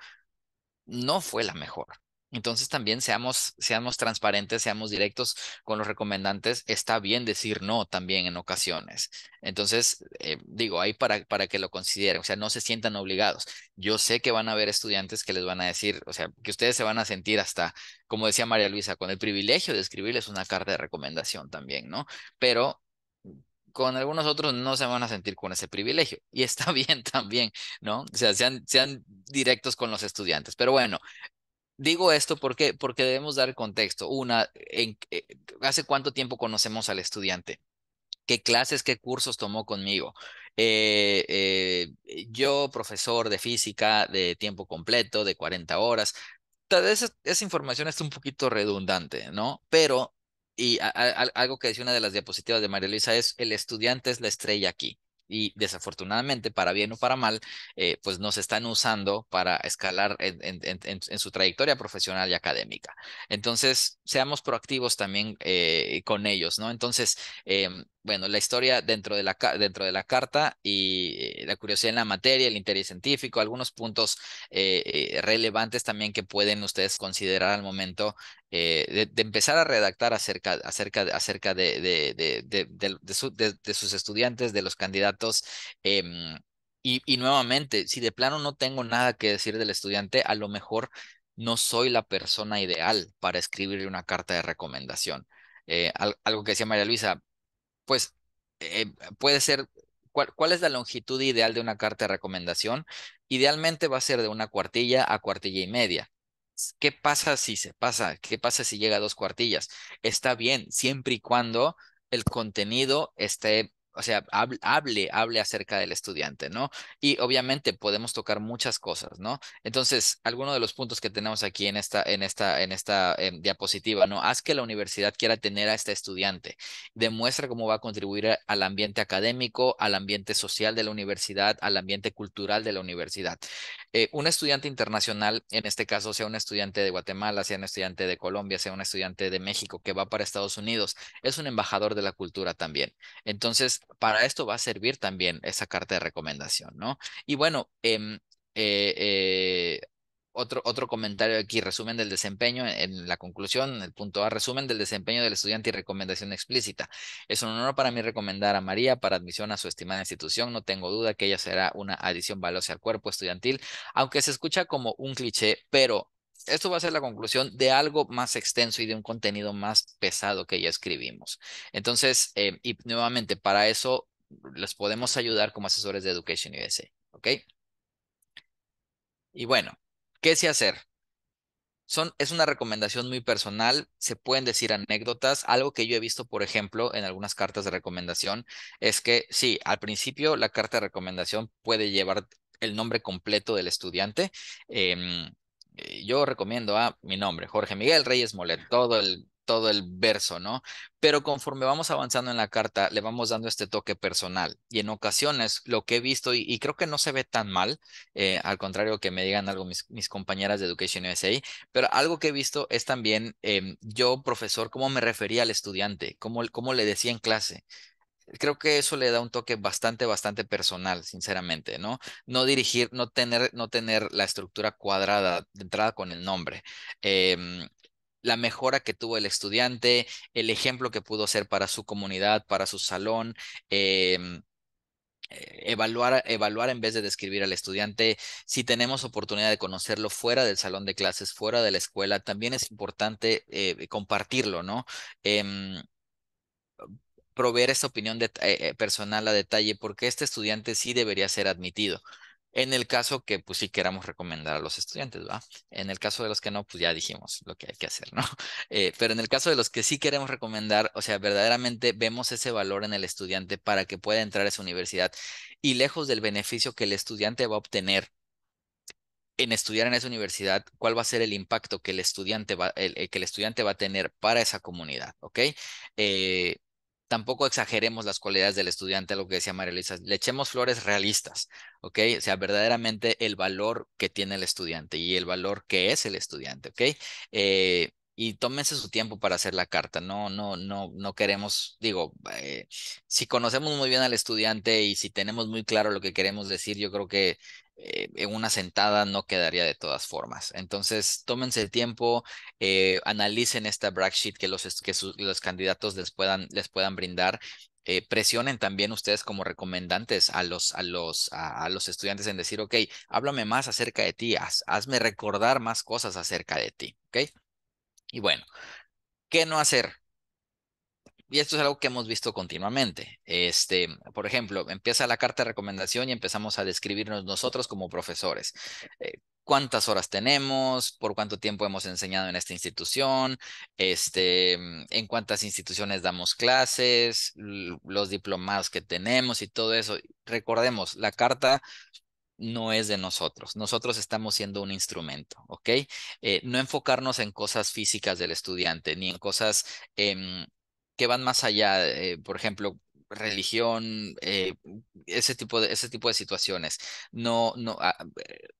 no fue la mejor. Entonces también seamos, seamos transparentes, seamos directos con los recomendantes. Está bien decir no también en ocasiones. Entonces, eh, digo, ahí para, para que lo consideren, o sea, no se sientan obligados. Yo sé que van a haber estudiantes que les van a decir, o sea, que ustedes se van a sentir hasta, como decía María Luisa, con el privilegio de escribirles una carta de recomendación también, ¿no? Pero con algunos otros no se van a sentir con ese privilegio. Y está *laughs* bien también, ¿no? O sea, sean, sean directos con los estudiantes. Pero bueno, digo esto porque, porque debemos dar contexto. Una, eh, ¿hace cuánto tiempo conocemos al estudiante? ¿Qué clases, qué cursos tomó conmigo? Eh, eh, yo, profesor de física de tiempo completo, de 40 horas, tal esa, esa información es un poquito redundante, ¿no? Pero y algo que decía una de las diapositivas de María Luisa es, el estudiante es la estrella aquí. Y desafortunadamente, para bien o para mal, eh, pues nos están usando para escalar en, en, en, su trayectoria profesional y académica. Entonces, seamos proactivos también eh, con ellos, ¿no? Entonces, em, bueno, la historia dentro de la, dentro de la carta y eh, la curiosidad en la materia, el interés científico, algunos puntos eh, eh, relevantes también que pueden ustedes considerar al momento de, empezar a redactar acerca, acerca, acerca de, de, sus estudiantes, de los candidatos. Em, y, nuevamente, si de plano no tengo nada que decir del estudiante, a lo mejor no soy la persona ideal para escribirle una carta de recomendación. algo que decía María Luisa, pues eh, puede ser, ¿cuál, ¿cuál es la longitud ideal de una carta de recomendación? Idealmente va a ser de una cuartilla a cuartilla y media. ¿Qué pasa si se pasa? ¿Qué pasa si llega a dos cuartillas? Está bien, siempre y cuando el contenido esté o sea, hable, hable, acerca del estudiante, ¿no? Y obviamente podemos tocar muchas cosas, ¿no? Entonces, algunos de los puntos que tenemos aquí en esta, en esta, en esta diapositiva, ¿no? Haz que la universidad quiera tener a este estudiante. Demuestra cómo va a contribuir al ambiente académico, al ambiente social de la universidad, al ambiente cultural de la universidad. Eh, un estudiante internacional, en este caso sea un estudiante de Guatemala, sea un estudiante de Colombia, sea un estudiante de México que va para Estados Unidos, es un embajador de la cultura también. Entonces, para esto va a servir también esa carta de recomendación, ¿no? Y bueno, em, eh, eh otro, comentario aquí, resumen del desempeño, en la conclusión, el punto A, resumen del desempeño del estudiante y recomendación explícita. Es un honor para mí recomendar a María para admisión a su estimada institución. No tengo duda que ella será una adición valiosa al cuerpo estudiantil, aunque se escucha como un cliché, pero esto va a ser la conclusión de algo más extenso y de un contenido más pesado que ya escribimos. Entonces, eh, y nuevamente, para eso les podemos ayudar como asesores de Education USA, ¿ok? Y bueno, ¿Qué sé hacer? Son, es una recomendación muy personal, se pueden decir anécdotas. Algo que yo he visto, por ejemplo, en algunas cartas de recomendación, es que sí, al principio la carta de recomendación puede llevar el nombre completo del estudiante. Em, eh, yo recomiendo a mi nombre, Jorge Miguel Reyes Molet, todo el todo el verso, ¿no? Pero conforme vamos avanzando en la carta, le vamos dando este toque personal. Y en ocasiones lo que he visto, y, creo que no se ve tan mal, eh, al contrario que me digan algo mis, compañeras de Education USA, pero algo que he visto es también em, yo, profesor, cómo me refería al estudiante, cómo, cómo le decía en clase creo que eso le da un toque bastante, bastante personal, sinceramente, ¿no? No dirigir, no tener, no tener la estructura cuadrada de entrada con el nombre. Eh, la mejora que tuvo el estudiante, el ejemplo que pudo ser para su comunidad, para su salón. Em, eh, evaluar, evaluar en vez de describir al estudiante. Si tenemos oportunidad de conocerlo fuera del salón de clases, fuera de la escuela, también es importante eh, compartirlo, ¿no? Em, proveer esa opinión eh, personal a detalle porque este estudiante sí debería ser admitido. En el caso que pues sí queramos recomendar a los estudiantes, ¿va? En el caso de los que no, pues ya dijimos lo que hay que hacer, ¿no? *laughs* Eh, pero en el caso de los que sí queremos recomendar, o sea, verdaderamente vemos ese valor en el estudiante para que pueda entrar a esa universidad y lejos del beneficio que el estudiante va a obtener en estudiar en esa universidad, cuál va a ser el impacto que el estudiante va, el, eh, que el estudiante va a tener para esa comunidad, ¿ok? Eh, tampoco exageremos las cualidades del estudiante, lo que decía María Luisa, le echemos flores realistas, ¿ok? O sea, verdaderamente el valor que tiene el estudiante y el valor que es el estudiante, ¿ok? Eh, y tómense su tiempo para hacer la carta. No, no, no, no queremos, digo, eh, si conocemos muy bien al estudiante y si tenemos muy claro lo que queremos decir, yo creo que eh, en una sentada no quedaría de todas formas. Entonces, tómense el tiempo, eh, analicen esta brag sheet que los, que los candidatos les puedan, les puedan brindar eh, presionen también ustedes como recomendantes a los, a, los, a, los estudiantes en decir, ok, háblame más acerca de ti, hazme recordar más cosas acerca de ti, Y bueno, ¿qué no hacer? y esto es algo que hemos visto continuamente. Este, por ejemplo, empieza la carta de recomendación y empezamos a describirnos nosotros como profesores. Eh, cuántas horas tenemos, por cuánto tiempo hemos enseñado en esta institución, este, mm, en cuántas instituciones damos clases, los diplomados que tenemos y todo eso. Recordemos, la carta no es de nosotros. Nosotros estamos siendo un instrumento, ¿ok? Eh, no enfocarnos en cosas físicas del estudiante, ni en cosas em, que van más allá, eh, por ejemplo, religión, eh, ese, tipo de, ese tipo de situaciones. No, no, ah,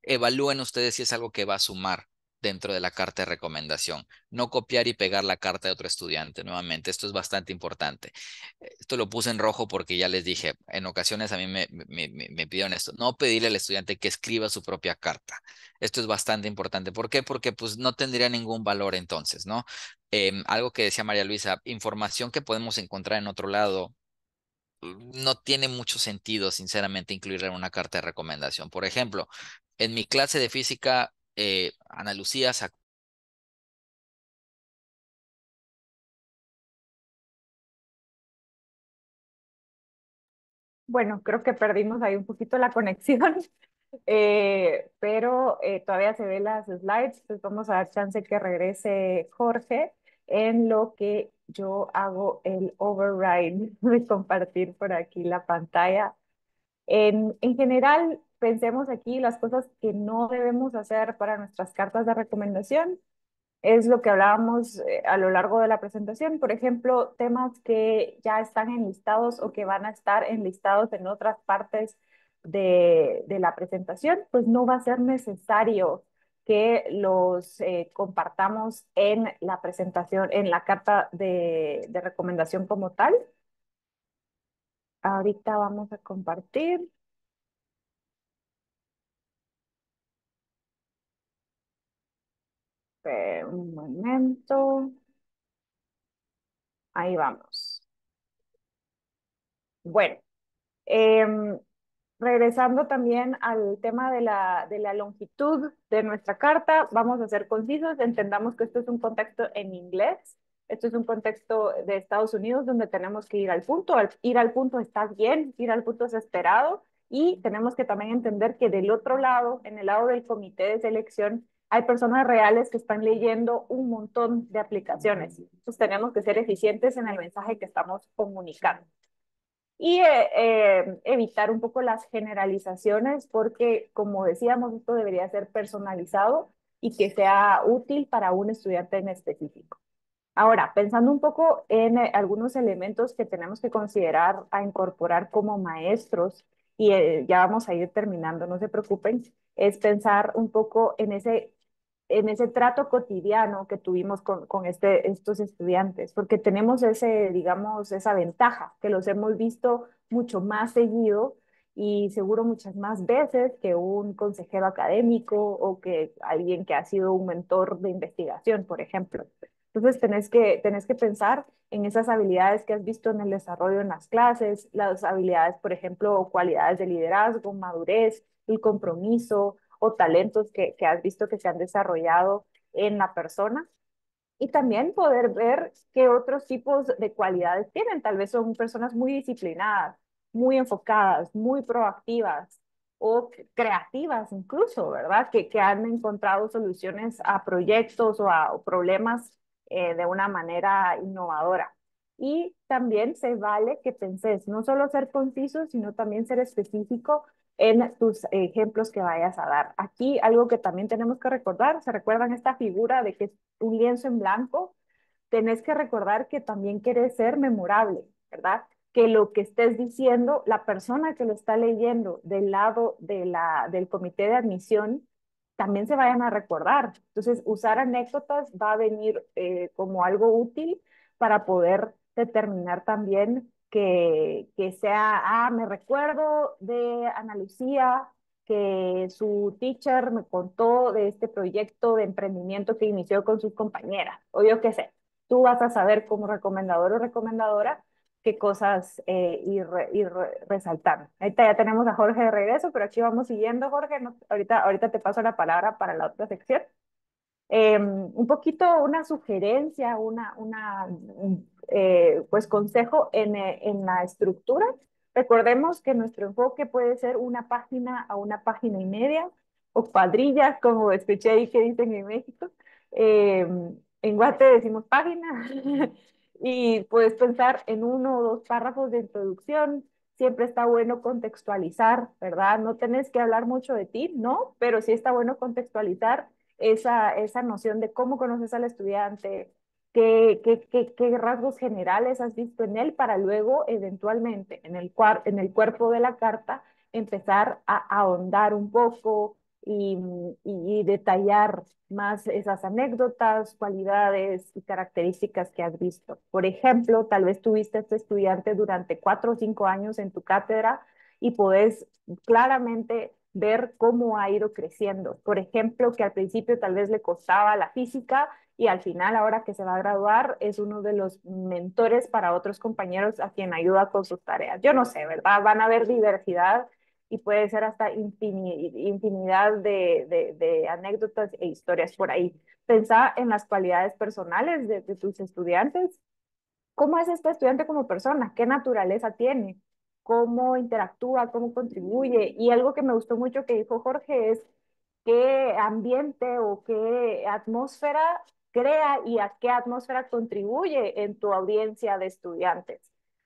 evalúen ustedes si es algo que va a sumar dentro de la carta de recomendación. No copiar y pegar la carta de otro estudiante. Nuevamente, esto es bastante importante. Esto lo puse en rojo porque ya les dije, en ocasiones a mí me, me, me, pidieron esto. No pedirle al estudiante que escriba su propia carta. Esto es bastante importante. ¿Por qué? Porque pues no tendría ningún valor entonces, ¿no? Em, algo que decía María Luisa, información que podemos encontrar en otro lado, no tiene mucho sentido, sinceramente, incluirla en una carta de recomendación. Por ejemplo, en mi clase de física, eh, Ana Lucía sacó Bueno, creo que perdimos ahí un poquito la conexión, *laughs* eh, pero eh, todavía se ven las slides, entonces pues vamos a dar chance que regrese Jorge en lo que yo hago el override *laughs* de compartir por aquí la pantalla. En, general, pensemos aquí las cosas que no debemos hacer para nuestras cartas de recomendación. Es lo que hablábamos eh, a lo largo de la presentación. Por ejemplo, temas que ya están enlistados o que van a estar enlistados en otras partes de, de la presentación, pues no va a ser necesario que los eh, compartamos en la presentación, en la carta de, recomendación como tal. Ahorita vamos a compartir. un momento. Ahí vamos. Bueno, eh, regresando también al tema de la, longitud de nuestra carta, vamos a ser concisos, entendamos que esto es un contexto en inglés, esto es un contexto de Estados Unidos donde tenemos que ir al punto, ir al punto está bien, ir al punto es esperado y tenemos que también entender que del otro lado, en el lado del comité de selección, hay personas reales que están leyendo un montón de aplicaciones. Entonces tenemos que ser eficientes en el mensaje que estamos comunicando y eh, eh, evitar un poco las generalizaciones porque, como decíamos, esto debería ser personalizado y que sea útil para un estudiante en específico. Ahora, pensando un poco en eh, algunos elementos que tenemos que considerar a incorporar como maestros, y ya vamos a ir terminando, no se preocupen, es pensar un poco en ese en ese trato cotidiano que tuvimos con, este, estos estudiantes, porque tenemos ese, digamos, esa ventaja, que los hemos visto mucho más seguido y seguro muchas más veces que un consejero académico o que alguien que ha sido un mentor de investigación, por ejemplo. Entonces, tenés que, tenés que pensar en esas habilidades que has visto en el desarrollo en las clases, las habilidades, por ejemplo, cualidades de liderazgo, madurez, el compromiso, o talentos que, que has visto que se han desarrollado en la persona y también poder ver qué otros tipos de cualidades tienen. Tal vez son personas muy disciplinadas, muy enfocadas, muy proactivas o creativas incluso, ¿verdad? Que, que han encontrado soluciones a proyectos o a problemas eh, de una manera innovadora. Y también se vale que penses, no solo ser conciso, sino también ser específico en tus ejemplos que vayas a dar. Aquí algo que también tenemos que recordar, ¿se recuerdan esta figura de que es un lienzo en blanco? Tenés que recordar que también quiere ser memorable, ¿verdad? Que lo que estés diciendo, la persona que lo está leyendo del lado de la, del comité de admisión, también se vayan a recordar. Entonces, usar anécdotas va a venir eh, como algo útil para poder determinar también que, que sea, ah, me recuerdo de Ana Lucía, que su teacher me contó de este proyecto de emprendimiento que inició con sus compañeras, o yo qué sé. Tú vas a saber como recomendador o recomendadora qué cosas ir, eh, ir resaltando. Ahorita ya tenemos a Jorge de regreso, pero aquí vamos siguiendo, Jorge. ahorita, ahorita te paso la palabra para la otra sección. Em, un poquito una sugerencia, una, una eh, pues consejo en, la estructura. Recordemos que nuestro enfoque puede ser una página a una página y media, o cuadrilla como escuché ahí que dicen en México. Em, en Guate decimos página *laughs* y puedes pensar en uno o dos párrafos de introducción. Siempre está bueno contextualizar, ¿verdad? No tenés que hablar mucho de ti, ¿no? Pero sí está bueno contextualizar esa, esa noción de cómo conoces al estudiante, ¿Qué, rasgos generales has visto en él para luego, eventualmente, en el, cuerpo de la carta, empezar a, ahondar un poco y, y detallar más esas anécdotas, cualidades y características que has visto? Por ejemplo, tal vez tuviste a este estudiante durante cuatro o cinco años en tu cátedra y podés claramente ver cómo ha ido creciendo. Por ejemplo, que al principio tal vez le costaba la física y al final, ahora que se va a graduar, es uno de los mentores para otros compañeros a quien ayuda con sus tareas. Yo no sé, ¿verdad? Van a haber diversidad y puede ser hasta infinidad de, de, anécdotas e historias por ahí. Pensá en las cualidades personales de, de tus estudiantes. ¿Cómo es este estudiante como persona? ¿Qué naturaleza tiene? ¿Cómo interactúa? ¿Cómo contribuye? Y algo que me gustó mucho que dijo Jorge es qué ambiente o qué atmósfera crea y a qué atmósfera contribuye en tu audiencia de estudiantes.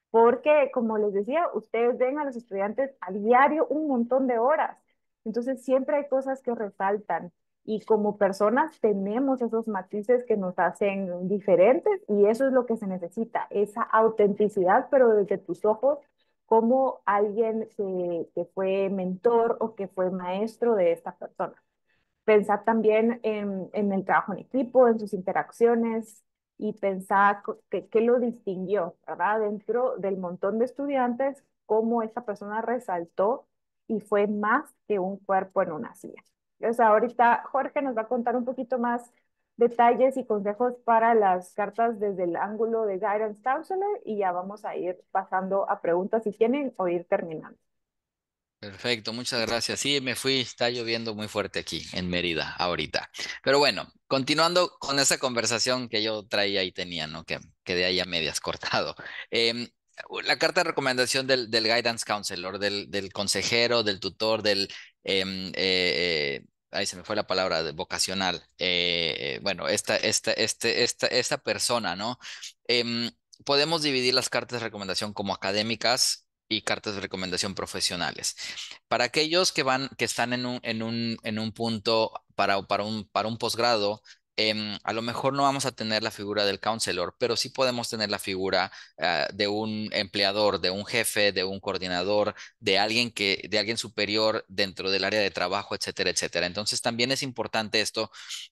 Porque, como les decía, ustedes ven a los estudiantes a diario un montón de horas. Entonces, siempre hay cosas que resaltan. Y como personas tenemos esos matices que nos hacen diferentes y eso es lo que se necesita, esa autenticidad, pero desde tus ojos, como alguien que, que fue mentor o que fue maestro de esta persona pensar también en, el trabajo en equipo, en sus interacciones y pensar qué lo distinguió, ¿verdad? Dentro del montón de estudiantes, cómo esa persona resaltó y fue más que un cuerpo en una silla. Entonces, ahorita Jorge nos va a contar un poquito más detalles y consejos para las cartas desde el ángulo de Guidance Counselor y ya vamos a ir pasando a preguntas si tienen o ir terminando. Perfecto, muchas gracias. Sí, me fui, está lloviendo muy fuerte aquí en Mérida ahorita. Pero bueno, continuando con esa conversación que yo traía y tenía, ¿no? Que de ahí a medias *laughs* cortado. Em, la carta de recomendación del, guidance counselor, del, consejero, del tutor, del... Em, eh, eh, ahí se me fue la palabra, vocacional. Eh, bueno, esta, esta, este, esta, esta persona, ¿no? Em, podemos dividir las cartas de recomendación como académicas, y cartas de recomendación profesionales. Para aquellos que van, que están en un, en un, en un punto para, para un, para un posgrado, em, a lo mejor no vamos a tener la figura del counselor, pero sí podemos tener la figura ah, de un empleador, de un jefe, de un coordinador, de alguien que, de alguien superior dentro del área de trabajo, etcétera, etcétera. Entonces también es importante esto,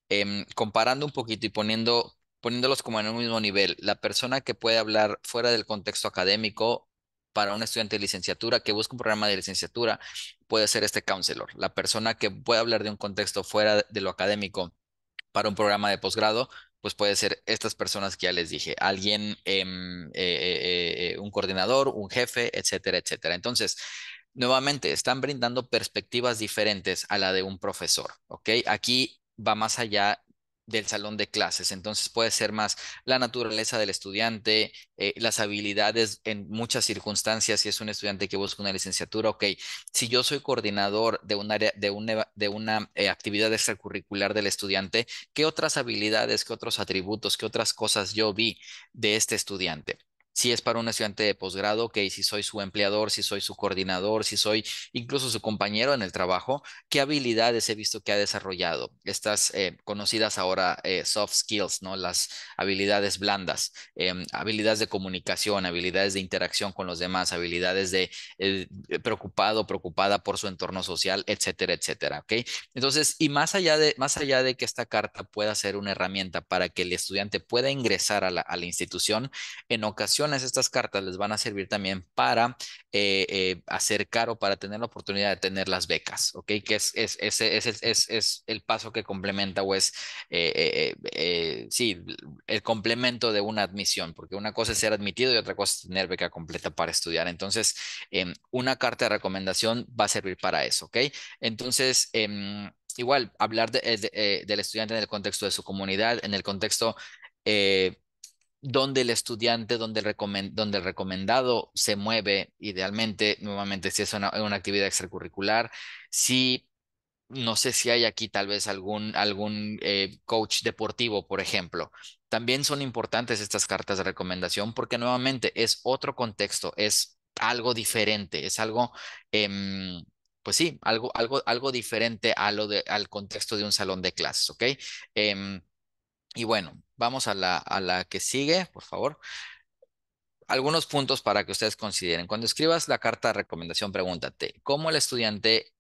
em, comparando un poquito y poniendo poniéndolos como en un mismo nivel, la persona que puede hablar fuera del contexto académico para un estudiante de licenciatura que busca un programa de licenciatura puede ser este counselor, la persona que puede hablar de un contexto fuera de lo académico para un programa de posgrado, pues puede ser estas personas que ya les dije, alguien, em, eh, eh, eh, un coordinador, un jefe, etcétera, etcétera. Entonces, nuevamente, están brindando perspectivas diferentes a la de un profesor, ¿ok? Aquí va más allá del salón de clases. Entonces puede ser más la naturaleza del estudiante, eh, las habilidades en muchas circunstancias, si es un estudiante que busca una licenciatura, ok, si yo soy coordinador de un área, de una, de una eh, actividad extracurricular del estudiante, ¿qué otras habilidades, qué otros atributos, qué otras cosas yo vi de este estudiante? si es para un estudiante de posgrado, que si soy su empleador, si soy su coordinador, si soy incluso su compañero en el trabajo, qué habilidades he visto que ha desarrollado, estas eh, conocidas ahora eh, soft skills, ¿no? Las habilidades blandas, em, habilidades de comunicación, habilidades de interacción con los demás, habilidades de eh, preocupado, preocupada por su entorno social, etcétera, etcétera, ¿ok? Entonces, y más allá de, más allá de que esta carta pueda ser una herramienta para que el estudiante pueda ingresar a la, a la institución, en ocasiones estas cartas les van a servir también para hacer eh, eh, caro, acercar o para tener la oportunidad de tener las becas, ¿ok? Que es, es, el paso que complementa o es, eh, sí, el complemento de una admisión, porque una cosa es ser admitido y otra cosa es tener beca completa para estudiar. Entonces, em, una carta de recomendación va a servir para eso, ¿ok? Entonces, em, igual, hablar del estudiante en el contexto de su comunidad, en el contexto donde el estudiante, donde el, donde recomendado se mueve, idealmente, nuevamente, si es una, actividad extracurricular, si no sé si hay aquí tal vez algún, algún eh, coach deportivo, por ejemplo. También son importantes estas cartas de recomendación porque nuevamente es otro contexto, es algo diferente, es algo... Em, pues sí, algo, algo, algo diferente a lo al contexto de un salón de clases, ¿ok? Em, y bueno, vamos a la, a la que sigue, por favor. Algunos puntos para que ustedes consideren. Cuando escribas la carta de recomendación, pregúntate, ¿cómo el estudiante,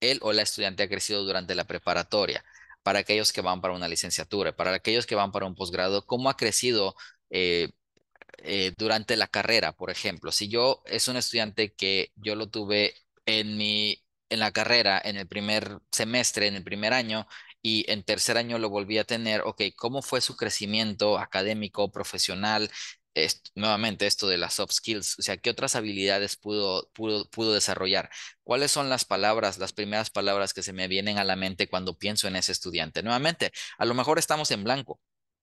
él o la estudiante ha crecido durante la preparatoria? Para aquellos que van para una licenciatura, para aquellos que van para un posgrado, ¿cómo ha crecido eh, eh, durante la carrera, por ejemplo. Si yo es un estudiante que yo lo tuve en mi en la carrera, en el primer semestre, en el primer año, y en tercer año lo volví a tener, ok, ¿cómo fue su crecimiento académico, profesional? nuevamente esto de las soft skills, o sea, ¿qué otras habilidades pudo, pudo, pudo desarrollar? ¿Cuáles son las palabras, las primeras palabras que se me vienen a la mente cuando pienso en ese estudiante? Nuevamente, a lo mejor estamos en blanco,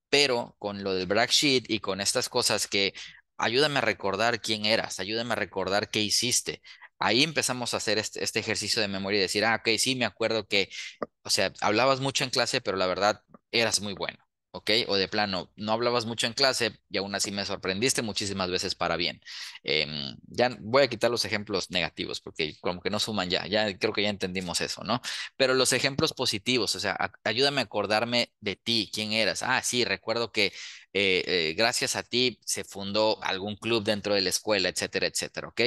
pero con lo del brag sheet y con estas cosas que ayúdame a recordar quién eras, ayúdame a recordar qué hiciste, ahí empezamos a hacer este, este, ejercicio de memoria y decir, ah, ok, sí, me acuerdo que, o sea, hablabas mucho en clase, pero la verdad eras muy bueno, ¿ok? O de plano, no hablabas mucho en clase y aún así me sorprendiste muchísimas veces para bien. Em, ya voy a quitar los ejemplos negativos porque como que no suman ya, ya creo que ya entendimos eso, ¿no? Pero los ejemplos positivos, o sea, ayúdame a acordarme de ti, quién eras. Ah, sí, recuerdo que eh, eh, gracias a ti se fundó algún club dentro de la escuela, etcétera, etcétera, ¿ok?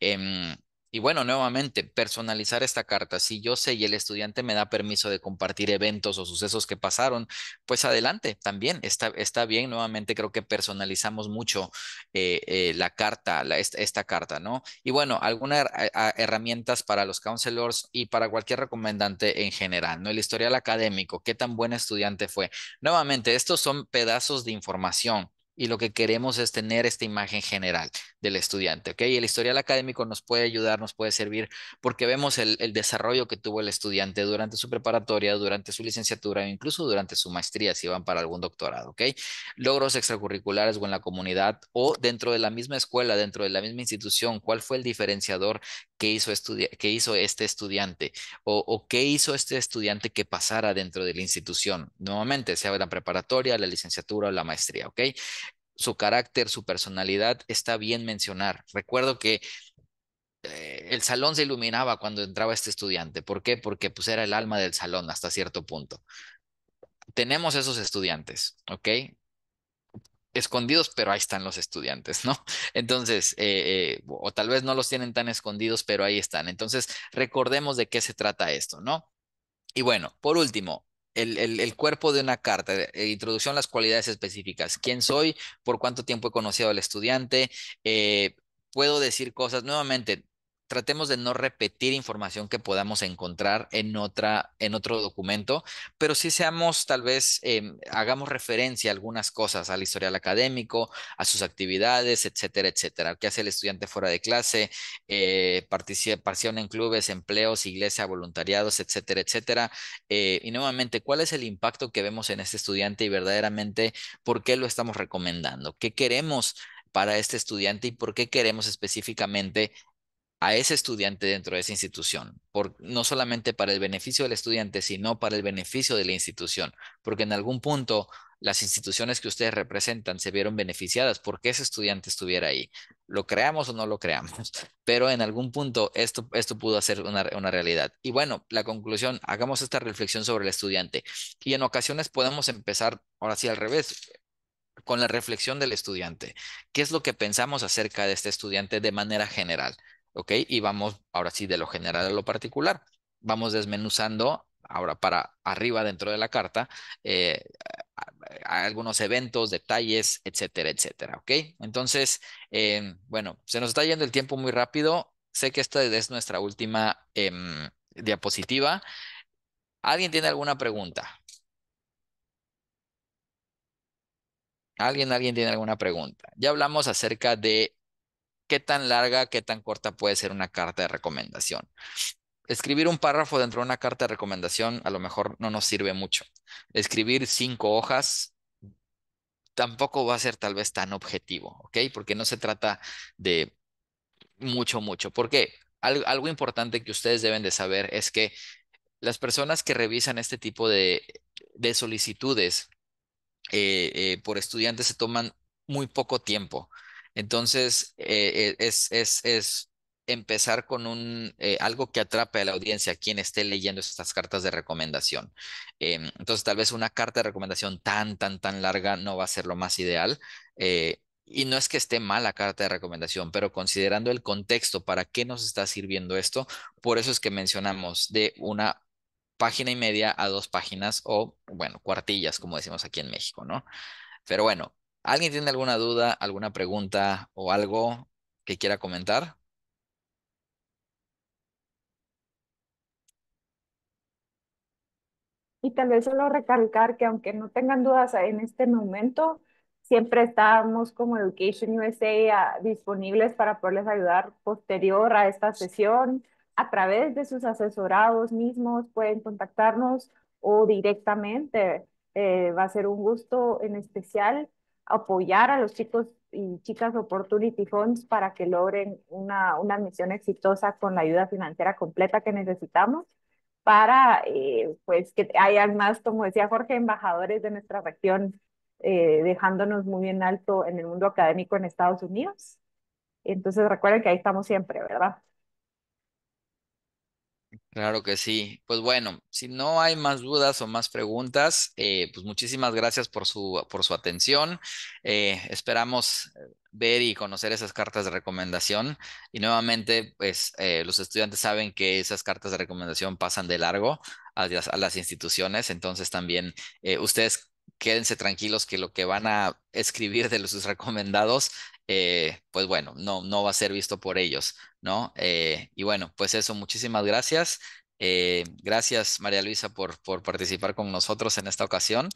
Em, y bueno, nuevamente, personalizar esta carta. Si yo sé y el estudiante me da permiso de compartir eventos o sucesos que pasaron, pues adelante, también está, está bien. Nuevamente, creo que personalizamos mucho eh, eh, la carta, esta, esta, carta, ¿no? Y bueno, algunas eh, herramientas para los counselors y para cualquier recomendante en general, ¿no? El historial académico, qué tan buen estudiante fue. Nuevamente, estos son pedazos de información y lo que queremos es tener esta imagen general del estudiante, ¿ok? Y el historial académico nos puede ayudar, nos puede servir, porque vemos el, desarrollo que tuvo el estudiante durante su preparatoria, durante su licenciatura, incluso durante su maestría, si van para algún doctorado, ¿ok? Logros extracurriculares o en la comunidad o dentro de la misma escuela, dentro de la misma institución, ¿cuál fue el diferenciador qué hizo, este estudiante o, qué hizo este estudiante que pasara dentro de la institución, nuevamente, sea la preparatoria, la licenciatura o la maestría, ¿ok? Su carácter, su personalidad, está bien mencionar. Recuerdo que eh, el salón se iluminaba cuando entraba este estudiante. ¿Por qué? Porque pues, era el alma del salón hasta cierto punto tenemos esos estudiantes, ¿ok? escondidos, pero ahí están los estudiantes, ¿no? *laughs* Entonces, eh, eh, o tal vez no los tienen tan escondidos, pero ahí están. Entonces, recordemos de qué se trata esto, ¿no? Y bueno, por último, el, cuerpo de una carta, eh, introducción a las cualidades específicas, quién soy, por cuánto tiempo he conocido al estudiante, puedo decir cosas, nuevamente, tratemos de no repetir información que podamos encontrar en, otra, en otro documento, pero sí seamos, tal vez, em, hagamos referencia a algunas cosas, al historial académico, a sus actividades, etcétera, etcétera. ¿Qué hace el estudiante fuera de clase? Eh, participación en clubes, empleos, iglesia, voluntariados, etcétera, etcétera. Eh, y nuevamente, ¿cuál es el impacto que vemos en este estudiante y verdaderamente por qué lo estamos recomendando? ¿Qué queremos? para este estudiante y por qué queremos específicamente a ese estudiante dentro de esa institución, no solamente para el beneficio del estudiante, sino para el beneficio de la institución, porque en algún punto las instituciones que ustedes representan se vieron beneficiadas porque ese estudiante estuviera ahí, lo creamos o no lo creamos, *laughs* pero en algún punto esto, esto pudo ser una, una realidad. Y bueno, la conclusión, hagamos esta reflexión sobre el estudiante y en ocasiones podemos empezar, ahora sí al revés, con la reflexión del estudiante. ¿Qué es lo que pensamos acerca de este estudiante de manera general? ¿ok? Y vamos, ahora sí, de lo general a lo particular. Vamos desmenuzando, ahora para arriba dentro de la carta, eh, algunos eventos, detalles, etcétera, etcétera, ¿ok? Entonces, em, bueno, se nos está yendo el tiempo muy rápido. Sé que esta es nuestra última em, diapositiva. ¿Alguien tiene alguna pregunta? ¿Alguien, alguien tiene alguna pregunta? Ya hablamos acerca de qué tan larga, qué tan corta puede ser una carta de recomendación. Escribir un párrafo dentro de una carta de recomendación a lo mejor no nos sirve mucho. Escribir cinco hojas tampoco va a ser tal vez tan objetivo, ¿ok? Porque no se trata de mucho, mucho. Porque algo, importante que ustedes deben de saber es que las personas que revisan este tipo de, solicitudes eh, eh, por estudiantes se toman muy poco tiempo. Entonces, eh, eh, es, empezar con un, eh, algo que atrape a la audiencia, quien esté leyendo estas cartas de recomendación. Em, entonces, tal vez una carta de recomendación tan, tan, tan larga no va a ser lo más ideal. y no es que esté mal la carta de recomendación, pero considerando el contexto, ¿para qué nos está sirviendo esto? Por eso es que mencionamos de una página y media a dos páginas o, bueno, cuartillas, como decimos aquí en México, ¿no? Pero bueno, ¿Alguien tiene alguna duda, alguna pregunta o algo que quiera comentar? Y tal vez solo recalcar que aunque no tengan dudas en este momento, siempre estamos como Education USA ah, disponibles para poderles ayudar posterior a esta sesión. A través de sus asesorados mismos pueden contactarnos o directamente. Eh, va a ser un gusto en especial apoyar a los chicos y chicas Opportunity Funds para que logren una, una admisión exitosa con la ayuda financiera completa que necesitamos para eh, pues que hayan más, como decía Jorge, embajadores de nuestra región, eh, dejándonos muy en alto en el mundo académico en Estados Unidos. Entonces recuerden que ahí estamos siempre, ¿verdad? Claro que sí. Pues bueno, si no hay más dudas o más preguntas, eh, pues muchísimas gracias por su, por su atención. Eh, esperamos eh, ver y conocer esas cartas de recomendación. Y nuevamente, pues los estudiantes saben que esas cartas de recomendación pasan de largo a las, a las instituciones, entonces también ustedes quédense tranquilos que lo que van a escribir de sus recomendados eh, pues bueno, no, no va a ser visto por ellos, ¿no? Eh, y bueno, pues eso, muchísimas gracias. Eh, gracias María Luisa por, por participar con nosotros en esta ocasión.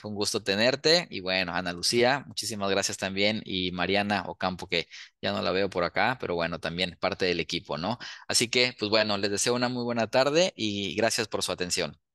fue un gusto tenerte y bueno, Ana Lucía, muchísimas gracias también y Mariana Ocampo, que ya no la veo por acá, pero bueno, también parte del equipo, ¿no? Así que, pues bueno, les deseo una muy buena tarde y gracias por su atención.